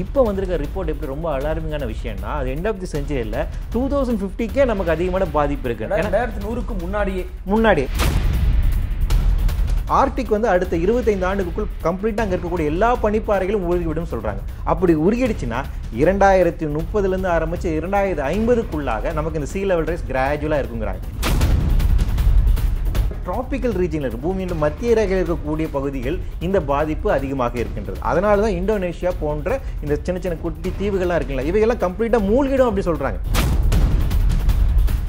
இப்போ வந்திருக்க ரிப்போர்ட் எப்படி ரொம்ப அலார்மிங்கான விஷயம்னா அது எண்ட் ஆஃப் தி செஞ்சுரியில் டூ தௌசண்ட் ஃபிஃப்டிக்கே நமக்கு அதிகமான பாதிப்பு இருக்குது ரெண்டாயிரத்தி நூறுக்கு முன்னாடியே முன்னாடியே ஆர்டிக் வந்து அடுத்த இருபத்தைந்து ஆண்டுக்குள் கம்ப்ளீட்டாக அங்கே இருக்கக்கூடிய எல்லா பனிப்பாறைகளும் உருகிவிடும் சொல்கிறாங்க அப்படி உருகிடுச்சுன்னா இரண்டாயிரத்தி முப்பதுலேருந்து ஆரம்பித்து இரண்டாயிரத்தி ஐம்பதுக்குள்ளாக நமக்கு இந்த சீ லெவல் ரைஸ் கிராஜுவலாக இருக்குங்கிறாங்க டிராபிக்கல் ரீஜனில் இருக்கு பூமியின் மத்திய ரேகையில் இருக்கக்கூடிய பகுதிகள் இந்த பாதிப்பு அதிகமாக இருக்கின்றது அதனால தான் இந்தோனேஷியா போன்ற இந்த சின்ன சின்ன குட்டி தீவுகள்லாம் இருக்குல்ல இவையெல்லாம் கம்ப்ளீட்டாக மூழ்கிடும் அப்படி சொல்கிறாங்க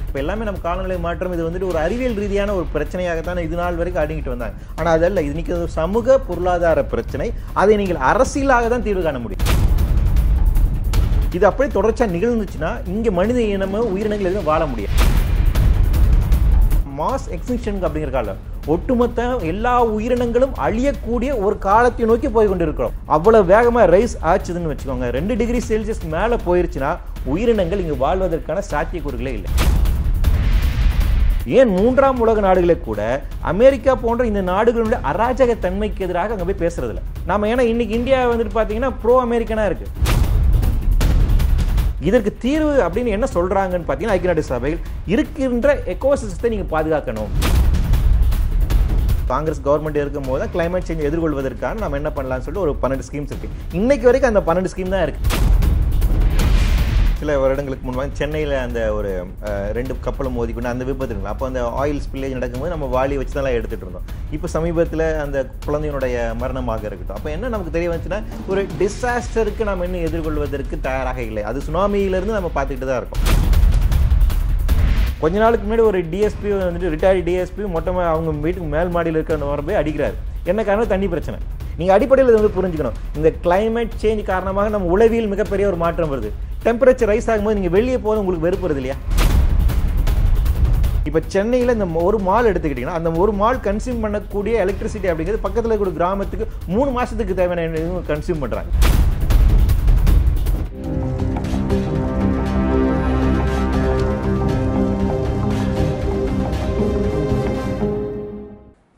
இப்போ எல்லாமே நம்ம காலநிலை மாற்றம் இது வந்துட்டு ஒரு அறிவியல் ரீதியான ஒரு பிரச்சனையாகத்தான் இது நாள் வரைக்கும் அடங்கிட்டு வந்தாங்க ஆனால் அதல்ல இது ஒரு சமூக பொருளாதார பிரச்சனை அதை நீங்கள் அரசியலாக தான் தீர்வு காண முடியும் இது அப்படியே தொடர்ச்சியாக நிகழ்ந்துச்சுன்னா இங்கே மனித இனமும் உயிரினங்கள் எதுவும் வாழ முடியாது மாஸ் அப்படிங்கிற அப்படிங்கிறக்கால ஒட்டுமொத்த எல்லா உயிரினங்களும் அழியக்கூடிய ஒரு காலத்தை நோக்கி போய் கொண்டிருக்கிறோம் அவ்வளவு வேகமாக ரைஸ் ஆச்சுதுன்னு வச்சுக்கோங்க ரெண்டு டிகிரி செல்சியஸ் மேலே போயிருச்சுன்னா உயிரினங்கள் இங்கு வாழ்வதற்கான சாத்தியக்கூறுகளே இல்லை ஏன் மூன்றாம் உலக நாடுகளே கூட அமெரிக்கா போன்ற இந்த நாடுகளுடைய அராஜக தன்மைக்கு எதிராக அங்கே போய் பேசுறதில்ல நம்ம ஏன்னா இன்னைக்கு இந்தியா வந்துட்டு பார்த்தீங்கன்னா ப்ரோ அமெரிக்கனாக இருக்குது இதற்கு தீர்வு அப்படின்னு என்ன சொல்கிறாங்கன்னு பார்த்தீங்கன்னா ஐக்கிய நாடு சபையில் இருக்கின்ற எக்கோசிஸ்டத்தை நீங்கள் பாதுகாக்கணும் காங்கிரஸ் கவர்மெண்ட் இருக்கும் போது தான் கிளைமேட் சேஞ்ச் எதிர்கொள்வதற்கான நம்ம என்ன பண்ணலாம்னு சொல்லிட்டு ஒரு பன்னெண்டு ஸ்கீம்ஸ் இருக்குது இன்னைக்கு வரைக்கும் அந்த பன்னெண்டு ஸ்கீம் தான் இருக்குது சில வருடங்களுக்கு முன்பாக சென்னையில் அந்த ஒரு ரெண்டு கப்பலும் மோதிக்கொண்டு அந்த இருக்கலாம் அப்போ அந்த ஆயில் ஸ்பில்லேஜ் நடக்கும்போது நம்ம வாளி வச்சு தான் எடுத்துகிட்டு இருந்தோம் இப்போ சமீபத்தில் அந்த குழந்தையினுடைய மரணமாக இருக்கட்டும் அப்போ என்ன நமக்கு தெரிய வந்துச்சுன்னா ஒரு டிசாஸ்டருக்கு நம்ம இன்னும் எதிர்கொள்வதற்கு தயாராக இல்லை அது சுனாமியிலேருந்து நம்ம பார்த்துக்கிட்டு தான் இருக்கோம் கொஞ்ச நாளுக்கு முன்னாடி ஒரு டிஎஸ்பி வந்துட்டு ரிட்டையர்டு டிஎஸ்பி மொட்டமாக அவங்க வீட்டுக்கு மேல் மாடியில் இருக்கிற வர போய் அடிக்கிறார் என்ன காரணம் தண்ணி பிரச்சனை நீங்கள் அடிப்படையில் இது வந்து புரிஞ்சுக்கணும் இந்த கிளைமேட் சேஞ்ச் காரணமாக நம்ம உளவியல் மிகப்பெரிய ஒரு மாற்றம் வருது டெம்பரேச்சர் ரைஸ் ஆகும்போது நீங்கள் வெளியே போகிற உங்களுக்கு வெறுப்புறது இல்லையா இப்போ சென்னையில் இந்த ஒரு மால் எடுத்துக்கிட்டிங்கன்னா அந்த ஒரு மால் கன்சியூம் பண்ணக்கூடிய எலக்ட்ரிசிட்டி அப்படிங்கிறது பக்கத்தில் இருக்கிற கிராமத்துக்கு மூணு மாதத்துக்கு தேவையான கன்சியூம் பண்ணுறாங்க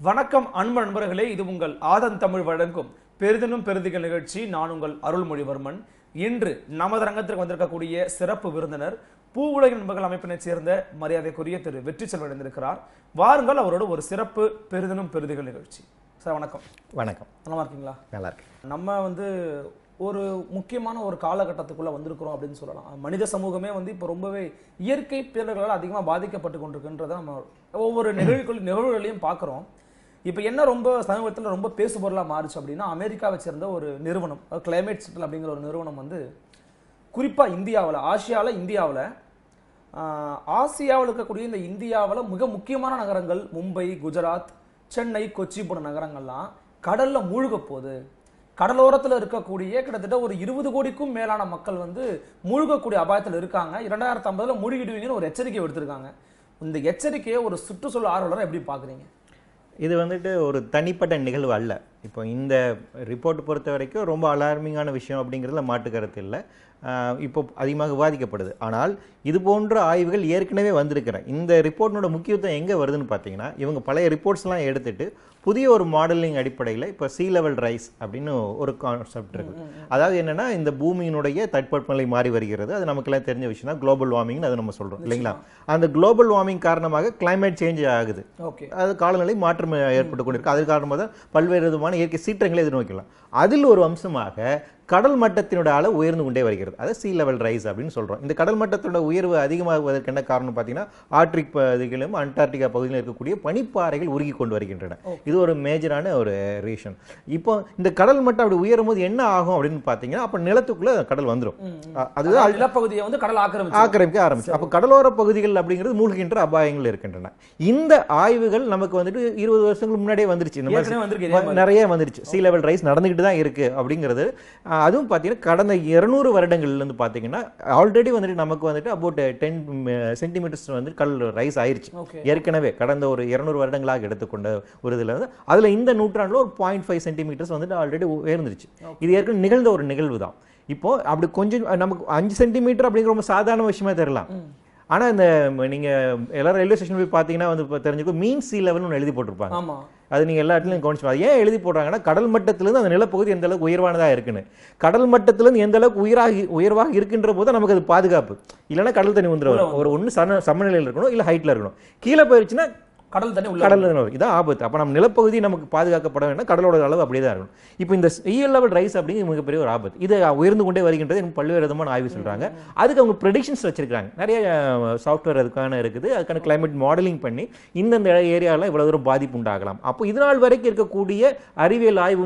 வணக்கம் அன்பு நண்பர்களே இது உங்கள் ஆதன் தமிழ் வழங்கும் பெரிதனும் பெருதிகள் நிகழ்ச்சி நான் உங்கள் அருள்மொழிவர்மன் இன்று நமது ரங்கத்திற்கு வந்திருக்கக்கூடிய சிறப்பு விருந்தினர் பூ உலக நண்பர்கள் அமைப்பினை சேர்ந்த மரியாதைக்குரிய திரு வெற்றி செல்வடைந்திருக்கிறார் வாருங்கள் அவரோட ஒரு சிறப்பு பெரிதனும் பெருதிகள் நிகழ்ச்சி சார் வணக்கம் வணக்கம் நல்லா இருக்கீங்களா நல்லா இருக்கு நம்ம வந்து ஒரு முக்கியமான ஒரு காலகட்டத்துக்குள்ளே வந்திருக்கிறோம் அப்படின்னு சொல்லலாம் மனித சமூகமே வந்து இப்போ ரொம்பவே இயற்கை பேரர்களால் அதிகமாக பாதிக்கப்பட்டு கொண்டிருக்குன்றதை நம்ம ஒவ்வொரு நிகழ்வுகள் நிகழ்வுகளையும் பார்க்குறோம் இப்போ என்ன ரொம்ப சமீபத்தில் ரொம்ப பேசுபொருளாக மாறுச்சு அப்படின்னா அமெரிக்காவை சேர்ந்த ஒரு நிறுவனம் கிளைமேட் சிட்டல் அப்படிங்கிற ஒரு நிறுவனம் வந்து குறிப்பாக இந்தியாவில் ஆசியாவில் இந்தியாவில் ஆசியாவில் இருக்கக்கூடிய இந்த இந்தியாவில் மிக முக்கியமான நகரங்கள் மும்பை குஜராத் சென்னை கொச்சி போன்ற நகரங்கள்லாம் கடலில் மூழ்க போகுது கடலோரத்தில் இருக்கக்கூடிய கிட்டத்தட்ட ஒரு இருபது கோடிக்கும் மேலான மக்கள் வந்து மூழ்கக்கூடிய அபாயத்தில் இருக்காங்க இரண்டாயிரத்தி ஐம்பதில் மூழ்கிடுவீங்கன்னு ஒரு எச்சரிக்கை எடுத்திருக்காங்க இந்த எச்சரிக்கையை ஒரு சுற்றுச்சூழல் ஆர்வலரை எப்படி பார்க்குறீங்க இது வந்துட்டு ஒரு தனிப்பட்ட நிகழ்வு அல்ல இப்போ இந்த ரிப்போர்ட் பொறுத்த வரைக்கும் ரொம்ப அலார்மிங்கான விஷயம் அப்படிங்கிறதுல மாட்டுக்கருத்து இல்லை இப்போ அதிகமாக விவாதிக்கப்படுது ஆனால் இது போன்ற ஆய்வுகள் ஏற்கனவே வந்திருக்கிறேன் இந்த ரிப்போர்ட்னோட முக்கியத்துவம் எங்கே வருதுன்னு பார்த்தீங்கன்னா இவங்க பழைய ரிப்போர்ட்ஸ்லாம் எடுத்துட்டு புதிய ஒரு மாடலிங் அடிப்படையில் இப்போ சீ லெவல் ரைஸ் அப்படின்னு ஒரு கான்செப்ட் இருக்குது அதாவது என்னென்னா இந்த பூமியினுடைய தட்பவெப்பநிலை மாறி வருகிறது அது நமக்கெல்லாம் தெரிஞ்ச விஷயம் தான் குளோபல் வார்மிங்னு அதை நம்ம சொல்கிறோம் இல்லைங்களா அந்த குளோபல் வார்மிங் காரணமாக கிளைமேட் சேஞ்ச் ஆகுது ஓகே அது காலநிலை மாற்றம் ஏற்பட்டு கொண்டிருக்கு அது காரணமாக தான் பல்வேறு விதமான இயற்கை சீற்றங்களை எதிர்நோக்கலாம் அதில் ஒரு அம்சமாக கடல் மட்டத்தினோட அளவு உயர்ந்து கொண்டே வருகிறது அதாவது சீ லெவல் ரைஸ் அப்படின்னு சொல்கிறோம் இந்த கடல் மட்டத்தோட உயர்வு அதிகமாகுவதற்கு என்ன காரணம் பார்த்தீங்கன்னா ஆர்ட்ரிக் பகுதிகளிலும் அண்டார்டிகா பகுதியிலும் இருக்கக்கூடிய பனிப்பாறைகள் உருகி கொண்டு வருகின்றன இது ஒரு மேஜரான ஒரு ரீசன் இப்போ இந்த கடல் மட்டம் அப்படி உயரும் போது என்ன ஆகும் அப்படின்னு பார்த்தீங்கன்னா அப்போ நிலத்துக்குள்ளே கடல் வந்துடும் அதுதான் நிலப்பகுதியை வந்து கடல் ஆக்கிரமிச்சு ஆக்கிரமிக்க ஆரம்பிச்சு அப்போ கடலோர பகுதிகள் அப்படிங்கிறது மூழ்கின்ற அபாயங்கள் இருக்கின்றன இந்த ஆய்வுகள் நமக்கு வந்துட்டு இருபது வருஷங்களுக்கு முன்னாடியே வந்துருச்சு நிறைய வந்துருச்சு சீ லெவல் ரைஸ் நடந்துகிட்டு தான் இருக்கு அப்படிங்கிறது அதுவும் பார்த்தீங்கன்னா கடந்த இரநூறு வருடங்கள்லேருந்து பார்த்தீங்கன்னா ஆல்ரெடி வந்துட்டு நமக்கு வந்துட்டு அபவுட் டென் சென்டிமீட்டர்ஸ் வந்து கல் ரைஸ் ஆயிடுச்சு ஏற்கனவே கடந்த ஒரு இரநூறு வருடங்களாக எடுத்துக்கொண்ட ஒரு இதில் வந்து அதில் இந்த நூற்றாண்டில் ஒரு பாயிண்ட் ஃபைவ் சென்டிமீட்டர்ஸ் வந்துட்டு ஆல்ரெடி உயர்ந்துருச்சு இது ஏற்கனவே நிகழ்ந்த ஒரு நிகழ்வு தான் இப்போ அப்படி கொஞ்சம் நமக்கு அஞ்சு சென்டிமீட்டர் அப்படிங்கிற ரொம்ப சாதாரண விஷயமா தெரியலாம் ஆனால் இந்த நீங்கள் எல்லாரும் ரயில்வே ஸ்டேஷன் போய் பார்த்தீங்கன்னா வந்து தெரிஞ்சுக்கோ மீன் சி லெவல்னு எழுதி போட்டிருப்பாங்க அது நீங்கள் எல்லா இடத்துலையும் கவனிச்சு ஏன் எழுதி போடுறாங்கன்னா கடல் மட்டத்திலேருந்து அந்த நிலப்பகுதி எந்த அளவுக்கு உயர்வானதாக இருக்குன்னு கடல் மட்டத்திலேருந்து எந்த அளவுக்கு உயராகி உயர்வாக இருக்கின்ற போது நமக்கு அது பாதுகாப்பு இல்லைன்னா கடல் தண்ணி வந்துடும் ஒரு ஒன்று சம சமநிலையில் இருக்கணும் இல்லை ஹைட்டில் இருக்கணும் கீழே போயிடுச்சுன்னா கடல் தண்ணி கடல் தண்ணி இதான் ஆபத்து அப்போ நம்ம நிலப்பகுதி நமக்கு பாதுகாக்கப்பட வேண்டும் கடலோட அளவு அப்படியே தான் இருக்கணும் இப்போ இந்த சீ லெவல் ரைஸ் அப்படிங்கிறது மிகப்பெரிய ஒரு ஆபத்து இது உயர்ந்து கொண்டே வருகின்றது பல்வேறு விதமான ஆய்வு சொல்கிறாங்க அதுக்கு அவங்க ப்ரெடிக்ஷன்ஸ் வச்சிருக்காங்க நிறைய சாஃப்ட்வேர் அதுக்கான இருக்குது அதுக்கான கிளைமேட் மாடலிங் பண்ணி இந்தந்த ஏரியாவில் இவ்வளோ தூரம் பாதிப்பு உண்டாகலாம் அப்போ இதனால் வரைக்கும் இருக்கக்கூடிய அறிவியல் ஆய்வு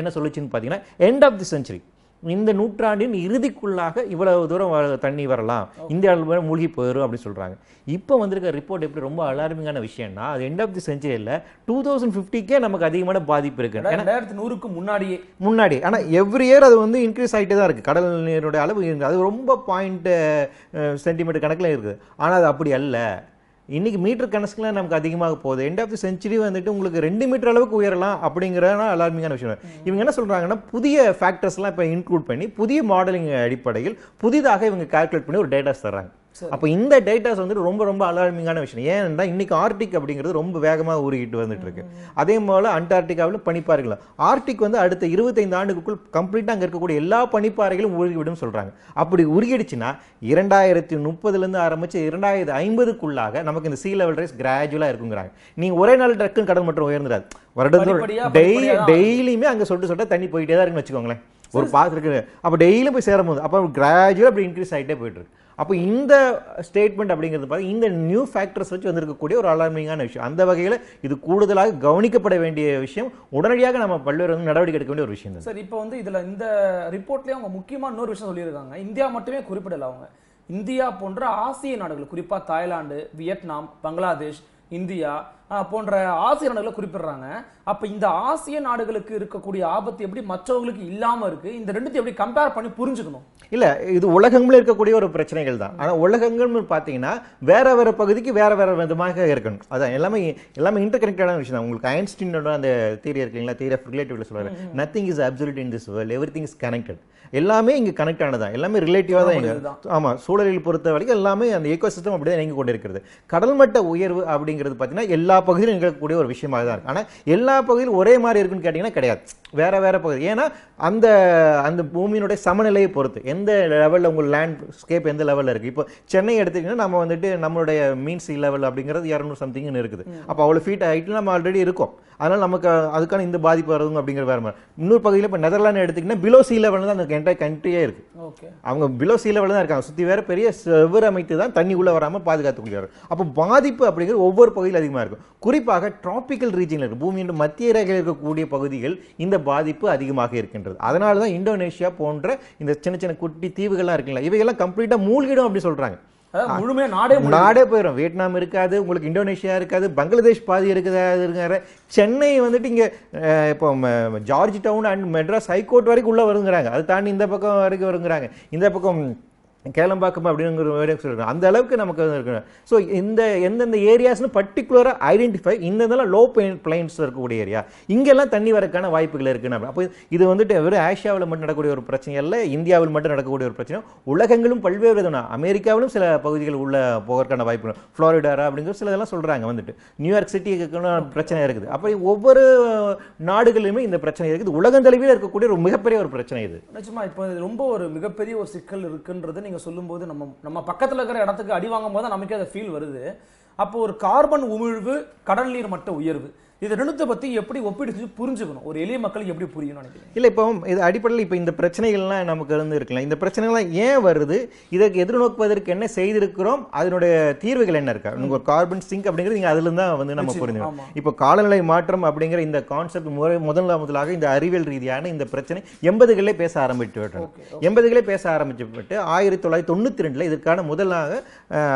என்ன சொல்லுச்சுன்னு பார்த்தீங்கன்னா எண்ட் ஆஃப் தி செஞ்சுரி இந்த நூற்றாண்டின் இறுதிக்குள்ளாக இவ்வளவு தூரம் தண்ணி வரலாம் இந்தியாவில் மூழ்கி போயிடும் அப்படின்னு சொல்கிறாங்க இப்போ வந்திருக்க ரிப்போர்ட் எப்படி ரொம்ப அலார்மிங்கான விஷயம்னா அது எண்ட் ஆஃப் தி இல்லை டூ தௌசண்ட் ஃபிஃப்டிக்கே நமக்கு அதிகமான பாதிப்பு இருக்கு ரெண்டாயிரத்து நூறுக்கு முன்னாடியே முன்னாடி ஆனால் எவ்ரி இயர் அது வந்து இன்க்ரீஸ் ஆகிட்டே தான் இருக்குது கடல் நீருடைய அளவு அது ரொம்ப பாயிண்ட் சென்டிமீட்டர் கணக்கில் இருக்குது ஆனால் அது அப்படி அல்ல இன்றைக்கி மீட்டர் கணக்குலாம் நமக்கு அதிகமாக போகுது எண்ட் ஆஃப் தி செஞ்சுரி வந்துட்டு உங்களுக்கு ரெண்டு மீட்டர் அளவுக்கு உயரலாம் அப்படிங்கிறனா அலார்மிங்கான விஷயம் இவங்க என்ன சொல்கிறாங்கன்னா புதிய ஃபேக்டர்ஸ்லாம் இப்போ இன்க்ளூட் பண்ணி புதிய மாடலிங் அடிப்படையில் புதிதாக இவங்க கால்குலேட் பண்ணி ஒரு டேட்டாஸ் தர்றாங்க அப்போ இந்த டேட்டாஸ் வந்துட்டு ரொம்ப ரொம்ப அலார்மிங்கான விஷயம் ஏன்னா இன்னைக்கு ஆர்டிக் அப்படிங்கிறது ரொம்ப வேகமாக ஊறிக்கிட்டு வந்துட்டு இருக்கு அதே போல அண்டார்டிகாவில் பனிப்பாறைகள் ஆர்டிக் வந்து அடுத்த இருபத்தைந்து ஆண்டுக்குள் கம்ப்ளீட்டாக அங்கே இருக்கக்கூடிய எல்லா பனிப்பாறைகளும் உருகிவிடும் சொல்றாங்க அப்படி உருகிடுச்சுன்னா இரண்டாயிரத்தி முப்பதுலேருந்து ஆரம்பிச்சு இரண்டாயிரத்தி ஐம்பதுக்குள்ளாக நமக்கு இந்த சீ லெவல் ரைஸ் கிராஜுவலாக இருக்குங்கிறாங்க நீங்க ஒரே நாள் டக்குன்னு கடல் மட்டும் உயர்ந்துடாது வருடத்தோடு டெய்லி டெய்லியுமே அங்கே சொட்டு சொல்லிட்டு தண்ணி போயிட்டே தான் இருக்குன்னு வச்சுக்கோங்களேன் ஒரு பார்க் இருக்கு அப்போ டெய்லியும் போய் சேரும் போது அப்போ கிராஜுவலாக அப்படி இன்க்ரீஸ் ஆகிட்டே இருக்கு அப்போ இந்த ஸ்டேட்மெண்ட் அப்படிங்கிறது பார்த்தீங்கன்னா இந்த நியூ ஃபேக்டர்ஸ் வச்சு வந்திருக்கக்கூடிய ஒரு அலார்மிங்கான விஷயம் அந்த வகையில் இது கூடுதலாக கவனிக்கப்பட வேண்டிய விஷயம் உடனடியாக நம்ம பல்வேறு வந்து நடவடிக்கை எடுக்க வேண்டிய ஒரு விஷயம் தான் சார் இப்போ வந்து இதில் இந்த ரிப்போர்ட்லேயே அவங்க முக்கியமாக இன்னொரு விஷயம் சொல்லியிருக்காங்க இந்தியா மட்டுமே குறிப்பிடல அவங்க இந்தியா போன்ற ஆசிய நாடுகள் குறிப்பாக தாய்லாந்து வியட்நாம் பங்களாதேஷ் இந்தியா போன்ற ஆசிய நாடுகளை குறிப்பிடுறாங்க அப்ப இந்த ஆசிய நாடுகளுக்கு இருக்கக்கூடிய ஆபத்து எப்படி மற்றவங்களுக்கு இல்லாம இருக்கு இந்த ரெண்டுத்தையும் எப்படி கம்பேர் பண்ணி புரிஞ்சுக்கணும் இல்ல இது உலகங்களும் இருக்கக்கூடிய ஒரு பிரச்சனைகள் தான் ஆனா உலகங்கள்னு பாத்தீங்கன்னா வேற வேற பகுதிக்கு வேற வேற விதமாக இருக்கணும் அதான் எல்லாமே எல்லாமே இன்டர் கனெக்டடான விஷயம் தான் உங்களுக்கு ஐன்ஸ்டீனோட அந்த தீரி இருக்கீங்களா தீரி ஆஃப் ரிலேட்டிவ்ல சொல்றாரு nothing is absolute in this world everything is connected எல்லாமே இங்கே கனெக்ட் ஆனதா எல்லாமே ரிலேட்டிவா தான் இங்கே ஆமாம் சூழலில் பொறுத்த வரைக்கும் எல்லாமே அந்த ஈகோசிஸ்டம் அப்படிதான் அப்படி தான் இயங்கி கொண்டிருக்கிறது கடல் மட்ட உயர்வு அப்படிங்கிறது பார்த்தீங்கன்னா எல்லா பகுதியிலும் நிகழக்கூடிய ஒரு விஷயமாக தான் இருக்குது ஆனால் எல்லா பகுதியிலும் ஒரே மாதிரி இருக்குன்னு கேட்டிங்கன்னா கிடையாது வேறு வேறு பகுதி ஏன்னா அந்த அந்த பூமியினுடைய சமநிலையை பொறுத்து எந்த லெவலில் உங்கள் லேண்ட் ஸ்கேப் எந்த லெவலில் இருக்குது இப்போ சென்னை எடுத்திங்கன்னா நம்ம வந்துட்டு நம்மளுடைய மீன் சி லெவல் அப்படிங்கிறது இரநூறு சம்திங்னு இருக்குது அப்போ அவ்வளோ ஃபீட் ஹைட்டில் நம்ம ஆல்ரெடி இருக்கும் அதனால் நமக்கு அதுக்கான இந்த பாதிப்பு வருதுங்க அப்படிங்கிற வேறு மாதிரி இன்னொரு பகுதியில் இப்போ நெதர்லாண்டு எடுத்திங்கன்னா பிலோ சி லெவலில் தான் அந்த என்டைய கண்ட்ரியே இருக்குது ஓகே அவங்க பிலோ சி லெவலில் தான் இருக்காங்க சுற்றி வேறு பெரிய அமைத்து தான் தண்ணி உள்ளே வராமல் பாதுகாத்துக்கொள்கிறார் அப்போ பாதிப்பு அப்படிங்கிறது ஒவ்வொரு பகுதியில் அதிகமாக இருக்கும் குறிப்பாக டிராபிக்கல் ரீஜனில் இருக்கு பூமியின் மத்திய ரேகையில் இருக்கக்கூடிய பகுதிகள் இந்த பாதிப்பு அதிகமாக இருக்கின்றது அதனால தான் இந்தோனேஷியா போன்ற இந்த சின்ன சின்ன குட்டி தீவுகள்லாம் இருக்குல்ல இவையெல்லாம் கம்ப்ளீட்டாக மூழ்கிடும் அப்படின்னு சொல்கிறாங்க முழுமையா நாடே நாடே போயிடும் வியட்நாம் இருக்காது உங்களுக்கு இந்தோனேஷியா இருக்காது பங்களாதேஷ் பாதி இருக்கிற சென்னை வந்துட்டு இங்க இப்போ George Town and Madras high court வரைக்கும் உள்ள வருங்கிறாங்க அது தாண்டி இந்த பக்கம் வரைக்கும் வருங்கிறாங்க இந்த பக்கம் கேளம்பாக்கம் அப்படிங்கிற மாதிரி சொல்லியிருக்கோம் அந்த அளவுக்கு நமக்கு இருக்கணும் ஸோ இந்த எந்தெந்த ஏரியாஸ்னு பர்டிகுலராக ஐடென்டிஃபை இந்தெந்தெல்லாம் லோ பெயின் பிளைன்ஸ் இருக்கக்கூடிய ஏரியா இங்கெல்லாம் தண்ணி வரக்கான வாய்ப்புகள் இருக்குன்னு அப்போ இது வந்துட்டு வெறும் ஆசியாவில் மட்டும் நடக்கக்கூடிய ஒரு பிரச்சனை இல்லை இந்தியாவில் மட்டும் நடக்கக்கூடிய ஒரு பிரச்சனை உலகங்களும் பல்வேறு விதமான அமெரிக்காவிலும் சில பகுதிகள் உள்ள போகிறதுக்கான வாய்ப்புகள் ஃப்ளோரிடாரா அப்படிங்கிற சில இதெல்லாம் சொல்கிறாங்க வந்துட்டு நியூயார்க் சிட்டிக்கு பிரச்சனை இருக்குது அப்போ ஒவ்வொரு நாடுகளிலுமே இந்த பிரச்சனை இருக்குது உலகந்தளவில் இருக்கக்கூடிய ஒரு மிகப்பெரிய ஒரு பிரச்சனை இது நிச்சயமாக இப்போ ரொம்ப ஒரு மிகப்பெரிய ஒரு சிக்கல் இருக்குன்றது நீங்கள் சொல்லும்போது நம்ம நம்ம பக்கத்தில் இருக்கிற இடத்துக்கு அடி வாங்கும் போது நமக்கே அதை ஃபீல் வருது அப்போ ஒரு கார்பன் உமிழ்வு கடல் நீர் மட்ட உயர்வு இது ரெண்டுத்தை பற்றி எப்படி ஒப்பிடுச்சு புரிஞ்சுக்கணும் ஒரு எளிய மக்களுக்கு எப்படி புரியணும்னு நினைக்கிறேன் இல்லை இப்போ இது அடிப்படையில் இப்போ இந்த பிரச்சனைகள்லாம் நமக்கு இருந்து இருக்கலாம் இந்த பிரச்சனைகள்லாம் ஏன் வருது இதற்கு எதிர்நோக்குவதற்கு என்ன செய்திருக்கிறோம் அதனுடைய தீர்வுகள் என்ன இருக்கா உங்கள் கார்பன் சிங்க் அப்படிங்கிறது நீங்கள் அதிலிருந்து தான் வந்து நம்ம புரிஞ்சுக்கணும் இப்போ காலநிலை மாற்றம் அப்படிங்கிற இந்த கான்செப்ட் முறை முதல்ல முதலாக இந்த அறிவியல் ரீதியான இந்த பிரச்சனை எண்பதுகளே பேச ஆரம்பித்து விட்டோம் எண்பதுகளே பேச ஆரம்பிச்சு விட்டு ஆயிரத்தி தொள்ளாயிரத்தி தொண்ணூற்றி ரெண்டில் இதற்கான முதலாக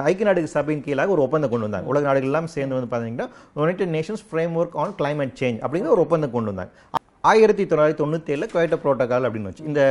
ஐக்கிய நாடுகள் சபையின் கீழாக ஒரு ஒப்பந்தம் கொண்டு வந்தாங்க உலக நாடுகள் எல்லாம் சேர்ந்து வந்து பார்த்தீங்கன்னா United Nations framework on climate change அப்படிங்கிற ஒரு ஒப்பந்தம் கொண்டு வந்தாங்க ஆயிரத்தி தொள்ளாயிரத்தி தொண்ணூற்றி ஏழில் குவைட்டோ ப்ரோட்டோகால் அப்படின்னு வச்சு இந்த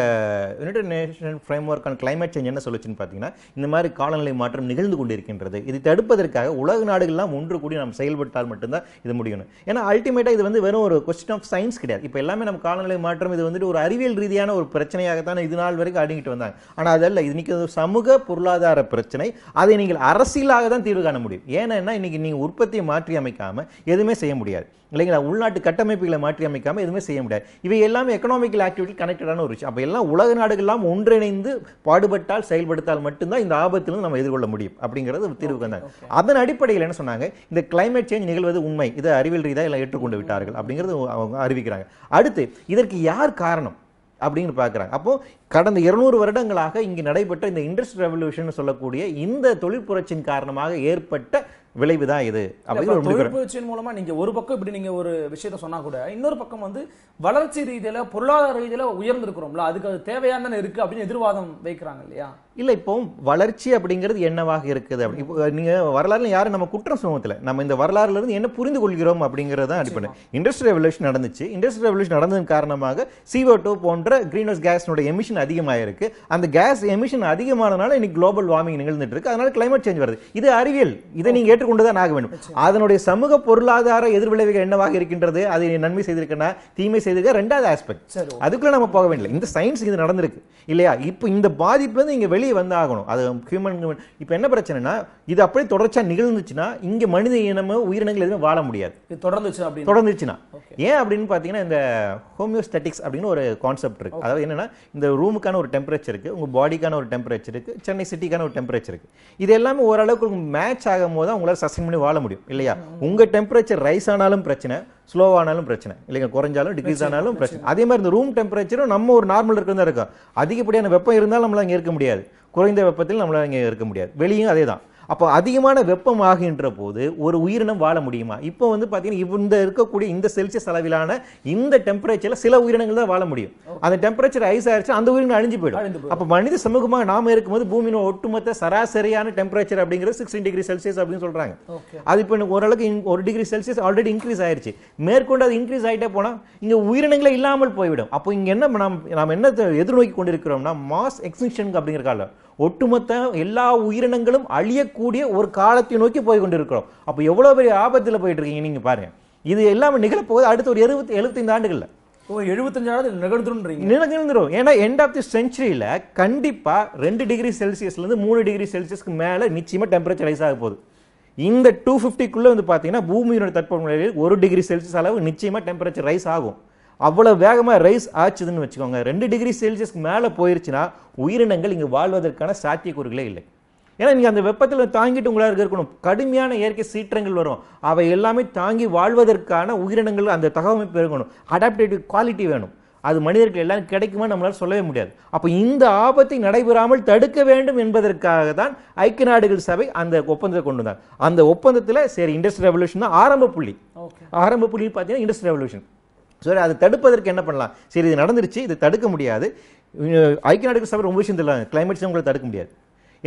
United Nation framework on climate change என்ன சொல்லுச்சுன்னு பார்த்தீங்கன்னா இந்த மாதிரி காலநிலை மாற்றம் நிகழ்ந்து கொண்டிருக்கின்றது இது தடுப்பதற்காக உலக நாடுகள்லாம் ஒன்று கூடி நாம் செயல்பட்டால் மட்டும்தான் இது முடியணும் ஏன்னா அல்டிமேட்டாக இது வந்து வெறும் ஒரு கொஸ்டின் ஆஃப் சயின்ஸ் கிடையாது இப்போ எல்லாமே நம்ம காலநிலை மாற்றம் இது வந்துட்டு ஒரு அறிவியல் ரீதியான ஒரு பிரச்சனையாகத்தான் இது நாள் வரைக்கும் அடிங்கிட்டு வந்தாங்க ஆனால் அதல்ல இன்னைக்கு ஒரு சமூக பொருளாதார பிரச்சனை அதை நீங்கள் அரசியலாக தான் தீர்வு காண முடியும் ஏன்னா இன்னைக்கு நீங்கள் உற்பத்தியை மாற்றி அமைக்காமல் எதுவுமே செய்ய முடியாது இல்லைங்களா உள்நாட்டு கட்டமைப்புகளை மாற்றி அமைக்காமல் எதுவுமே செய்ய முடியாது இவை எல்லாமே எக்கனாமிக்கல் ஆக்டிவிட்டி கனெக்டடான ஒரு விஷயம் அப்போ எல்லாம் உலக நாடுகள்லாம் ஒன்றிணைந்து பாடுபட்டால் செயல்படுத்தால் மட்டும்தான் இந்த ஆபத்திலிருந்து நம்ம எதிர்கொள்ள முடியும் அப்படிங்கிறது தீர்வு வந்தாங்க அதன் அடிப்படையில் என்ன சொன்னாங்க இந்த கிளைமேட் சேஞ்ச் நிகழ்வது உண்மை இதை அறிவியல் ரீதியாக எல்லாம் ஏற்றுக்கொண்டு விட்டார்கள் அப்படிங்கிறது அவங்க அறிவிக்கிறாங்க அடுத்து இதற்கு யார் காரணம் அப்படின்னு பார்க்குறாங்க அப்போ கடந்த இருநூறு வருடங்களாக இங்கு நடைபெற்ற இந்த இண்டஸ்ட்ரியல் ரெவல்யூஷன் சொல்லக்கூடிய இந்த தொழிற்புரட்சியின் காரணமாக ஏற்பட்ட விளைவு தான் இது தொழிற்பயிற்சியின் மூலமா நீங்க ஒரு பக்கம் இப்படி நீங்க ஒரு விஷயத்த சொன்னா கூட இன்னொரு பக்கம் வந்து வளர்ச்சி ரீதியில பொருளாதார ரீதியில உயர்ந்திருக்கிறோம்ல அதுக்கு அது தேவையான இருக்கு அப்படின்னு எதிர்வாதம் வைக்கிறாங்க இல்லையா இல்ல இப்போ வளர்ச்சி அப்படிங்கிறது என்னவாக இருக்குது அப்படி இப்போ நீங்க வரலாறுல யாரும் நம்ம குற்றம் சுமத்துல நம்ம இந்த வரலாறுல இருந்து என்ன புரிந்து கொள்கிறோம் அப்படிங்கறத தான் அடிப்படை இண்டஸ்ட்ரியல் ரெவல்யூஷன் நடந்துச்சு இண்டஸ்ட்ரியல் ரெவல்யூஷன் நடந்தது காரணமாக சிஓ டூ போன்ற கிரீன் ஹவுஸ் கேஸ்னோட எமிஷன் அதிகமாயிருக்கு அந்த கேஸ் எமிஷன் அதிகமானதுனால இன்னைக்கு குளோபல் வார்மிங் நிகழ்ந்துட்டு இருக்கு அதனால கிளைமேட் சேஞ்ச் வருது இது அறிவியல் இதை நீங்க ஏற்றுக்கொண்டுதான் ஆக வேண்டும் அதனுடைய சமூக பொருளாதார எதிர்விளைவுகள் என்னவாக இருக்கின்றது அதை நன்மை செய்திருக்கனா தீமை செய்திருக்க ரெண்டாவது ஆஸ்பெக்ட் அதுக்குள்ள நம்ம போக வேண்டிய இந்த சயின்ஸ் இது நடந்திருக்கு இல்லையா இப்போ இந்த பாதிப்பு வந்து இங்கே வெளியே வந்தாகணும் அது ஹியூமன் இப்போ என்ன பிரச்சனைனா இது அப்படியே தொடர்ச்சியாக நிகழ்ந்துச்சுன்னா இங்கே மனித இனமும் உயிரினங்கள் எதுவுமே வாழ முடியாது தொடர்ந்துச்சுன்னா தொடர்ந்துச்சுன்னா ஏன் அப்படின்னு பார்த்தீங்கன்னா இந்த ஹோமியோஸ்டெட்டிக்ஸ் அப்படின்னு ஒரு கான்செப்ட் இருக்குது அதாவது என்னென்னா இந்த ரூமுக்கான ஒரு டெம்பரேச்சர் இருக்கு உங்கள் பாடிக்கான ஒரு டெம்பரேச்சர் இருக்குது சென்னை சிட்டிக்கான ஒரு டெம்பரேச்சர் இருக்குது இது எல்லாமே ஓரளவுக்கு மேட்ச் ஆகும் போது தான் உங்களால் சஸ்டைன் பண்ணி வாழ முடியும் இல்லையா உங்கள் டெம்பரேச்சர் ரைஸ் ஆனாலும் பிரச்சனை ஸ்லோவானாலும் பிரச்சனை இல்லைங்க குறைஞ்சாலும் டிக்ரீஸ் ஆனாலும் பிரச்சனை அதே மாதிரி இந்த ரூம் டெம்பரேச்சரும் நம்ம ஒரு நார்மல் இருக்கிறதா இருக்கும் அதிகப்படியான வெப்பம் இருந்தாலும் நம்மளால் அங்கே இருக்க முடியாது குறைந்த வெப்பத்தில் நம்மளால் அங்கே இருக்க முடியாது வெளியும் அதே தான் அப்போ அதிகமான வெப்பம் ஆகின்ற போது ஒரு உயிரினம் வாழ முடியுமா இப்போ வந்து பார்த்தீங்கன்னா இந்த இருக்கக்கூடிய இந்த செல்சியஸ் அளவிலான இந்த டெம்பரேச்சரில் சில உயிரினங்கள் தான் வாழ முடியும் அந்த டெம்பரேச்சர் ஐஸ் ஆயிடுச்சு அந்த உயிரினம் அழிஞ்சு போயிடும் அப்போ மனித சமூகமாக நாம இருக்கும்போது பூமியின் ஒட்டுமொத்த சராசரியான டெம்பரேச்சர் அப்படிங்கிறது சிக்ஸ்டீன் டிகிரி செல்சியஸ் அப்படின்னு சொல்கிறாங்க அது இப்போ ஓரளவுக்கு ஒரு டிகிரி செல்சியஸ் ஆல்ரெடி இன்க்ரீஸ் ஆயிடுச்சு மேற்கொண்டு அது இன்க்ரீஸ் ஆகிட்டே போனால் இங்கே உயிரினங்களே இல்லாமல் போய்விடும் அப்போ இங்கே என்ன நாம் நாம் என்ன எதிர்நோக்கி கொண்டிருக்கிறோம்னா மாஸ் எக்ஸிஷன் அப்படிங்கிற காலம் ஒட்டுமொத்த எல்லா உயிரினங்களும் அழியக்கூடிய ஒரு காலத்தை நோக்கி போய் கொண்டிருக்கிறோம் அப்போ எவ்வளோ பெரிய ஆபத்தில் போயிட்டு இருக்கீங்க நீங்கள் பாருங்கள் இது எல்லாமே நிகழப்போகுது அடுத்த ஒரு எழுபத்தி எழுபத்தைந்து ஆண்டுகளில் ஒரு எழுபத்தஞ்சாவது நிகழ்ந்துருன்றீங்க நிகழ்ந்துடும் ஏன்னா எண்ட் ஆஃப் தி சென்ச்சுரியில் கண்டிப்பாக ரெண்டு டிகிரி செல்சியஸ்லேருந்து மூணு டிகிரி செல்சியஸ்க்கு மேலே நிச்சயமாக டெம்பரேச்சர் ரைஸ் ஆக போகுது இந்த டூ ஃபிஃப்டிக்குள்ளே வந்து பார்த்தீங்கன்னா பூமியோட தட்பவெப்பநிலையில் ஒரு டிகிரி செல்சியஸ் அளவு நிச்சயமாக டெம்பரேச்சர் ரைஸ் ஆகும் அவ்வளோ வேகமாக ரைஸ் ஆச்சுதுன்னு வச்சுக்கோங்க ரெண்டு டிகிரி செல்சியஸ்க்கு மேலே போயிருச்சுன்னா உயிரினங்கள் இங்கே வாழ்வதற்கான சாத்தியக்கூறுகளே இல்லை ஏன்னா நீங்கள் அந்த வெப்பத்தில் தாங்கிட்டு உங்களாக இருக்கணும் கடுமையான இயற்கை சீற்றங்கள் வரும் அவை எல்லாமே தாங்கி வாழ்வதற்கான உயிரினங்கள் அந்த தகவமைப்பு இருக்கணும் அடாப்டேட்டிவ் குவாலிட்டி வேணும் அது மனிதர்கள் எல்லாம் கிடைக்குமா நம்மளால் சொல்லவே முடியாது அப்போ இந்த ஆபத்தை நடைபெறாமல் தடுக்க வேண்டும் என்பதற்காக தான் ஐக்கிய நாடுகள் சபை அந்த ஒப்பந்தத்தை கொண்டு வந்தார் அந்த ஒப்பந்தத்தில் சரி இண்டஸ்ட்ரியல் ரெவல்யூஷன் தான் ஆரம்ப புள்ளி ஆரம்ப புள்ளி பார்த்தீங்கன்னா இண்டஸ்ட்ரியல் ரெவல்யூஷன் சரி அதை தடுப்பதற்கு என்ன பண்ணலாம் சரி இது நடந்துருச்சு இது தடுக்க முடியாது ஐக்கிய நாடுகள் சபை ரொம்ப விஷயம் தெரியல கிளைமேட் சேஞ்ச் உங்களை தடுக்க முடியாது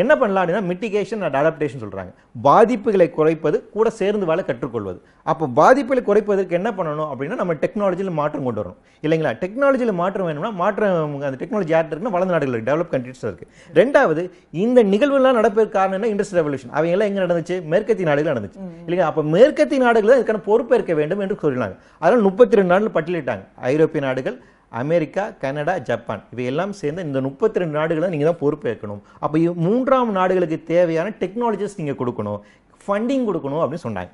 என்ன பண்ணலாம் அப்படின்னா மிட்டிகேஷன் அண்ட் அடாப்டேஷன் சொல்கிறாங்க பாதிப்புகளை குறைப்பது கூட சேர்ந்து வாழ கற்றுக்கொள்வது அப்போ பாதிப்புகளை குறைப்பதற்கு என்ன பண்ணணும் அப்படின்னா நம்ம டெக்னாலஜியில் மாற்றம் கொண்டு வரணும் இல்லைங்களா டெக்னாலஜியில் மாற்றம் வேணும்னா மாற்றம் அந்த டெக்னாலஜி யார் இருக்குன்னா வளர்ந்த நாடுகள் டெவலப் கண்ட்ரிஸ் இருக்குது ரெண்டாவது இந்த நிகழ்வுலாம் நடப்பதற்கு காரணம் என்ன இண்டஸ்ட் ரெவல்யூஷன் அவங்க எல்லாம் எங்கே நடந்துச்சு மேற்கத்திய நாடுகள் நடந்துச்சு இல்லைங்களா அப்போ மேற்கத்திய நாடுகள் தான் இதுக்கான பொறுப்பேற்க வேண்டும் என்று சொல்லினாங்க அதனால் முப்பத்தி ரெண்டு நாடுகள் பட்டியலிட்டாங்க ஐரோப்பிய நாடுகள் அமெரிக்கா கனடா ஜப்பான் இவையெல்லாம் சேர்ந்து இந்த முப்பத்தி ரெண்டு நாடுகளை நீங்கள் தான் பொறுப்பேற்கணும் அப்போ மூன்றாம் நாடுகளுக்கு தேவையான டெக்னாலஜிஸ் நீங்கள் கொடுக்கணும் ஃபண்டிங் கொடுக்கணும் அப்படின்னு சொன்னாங்க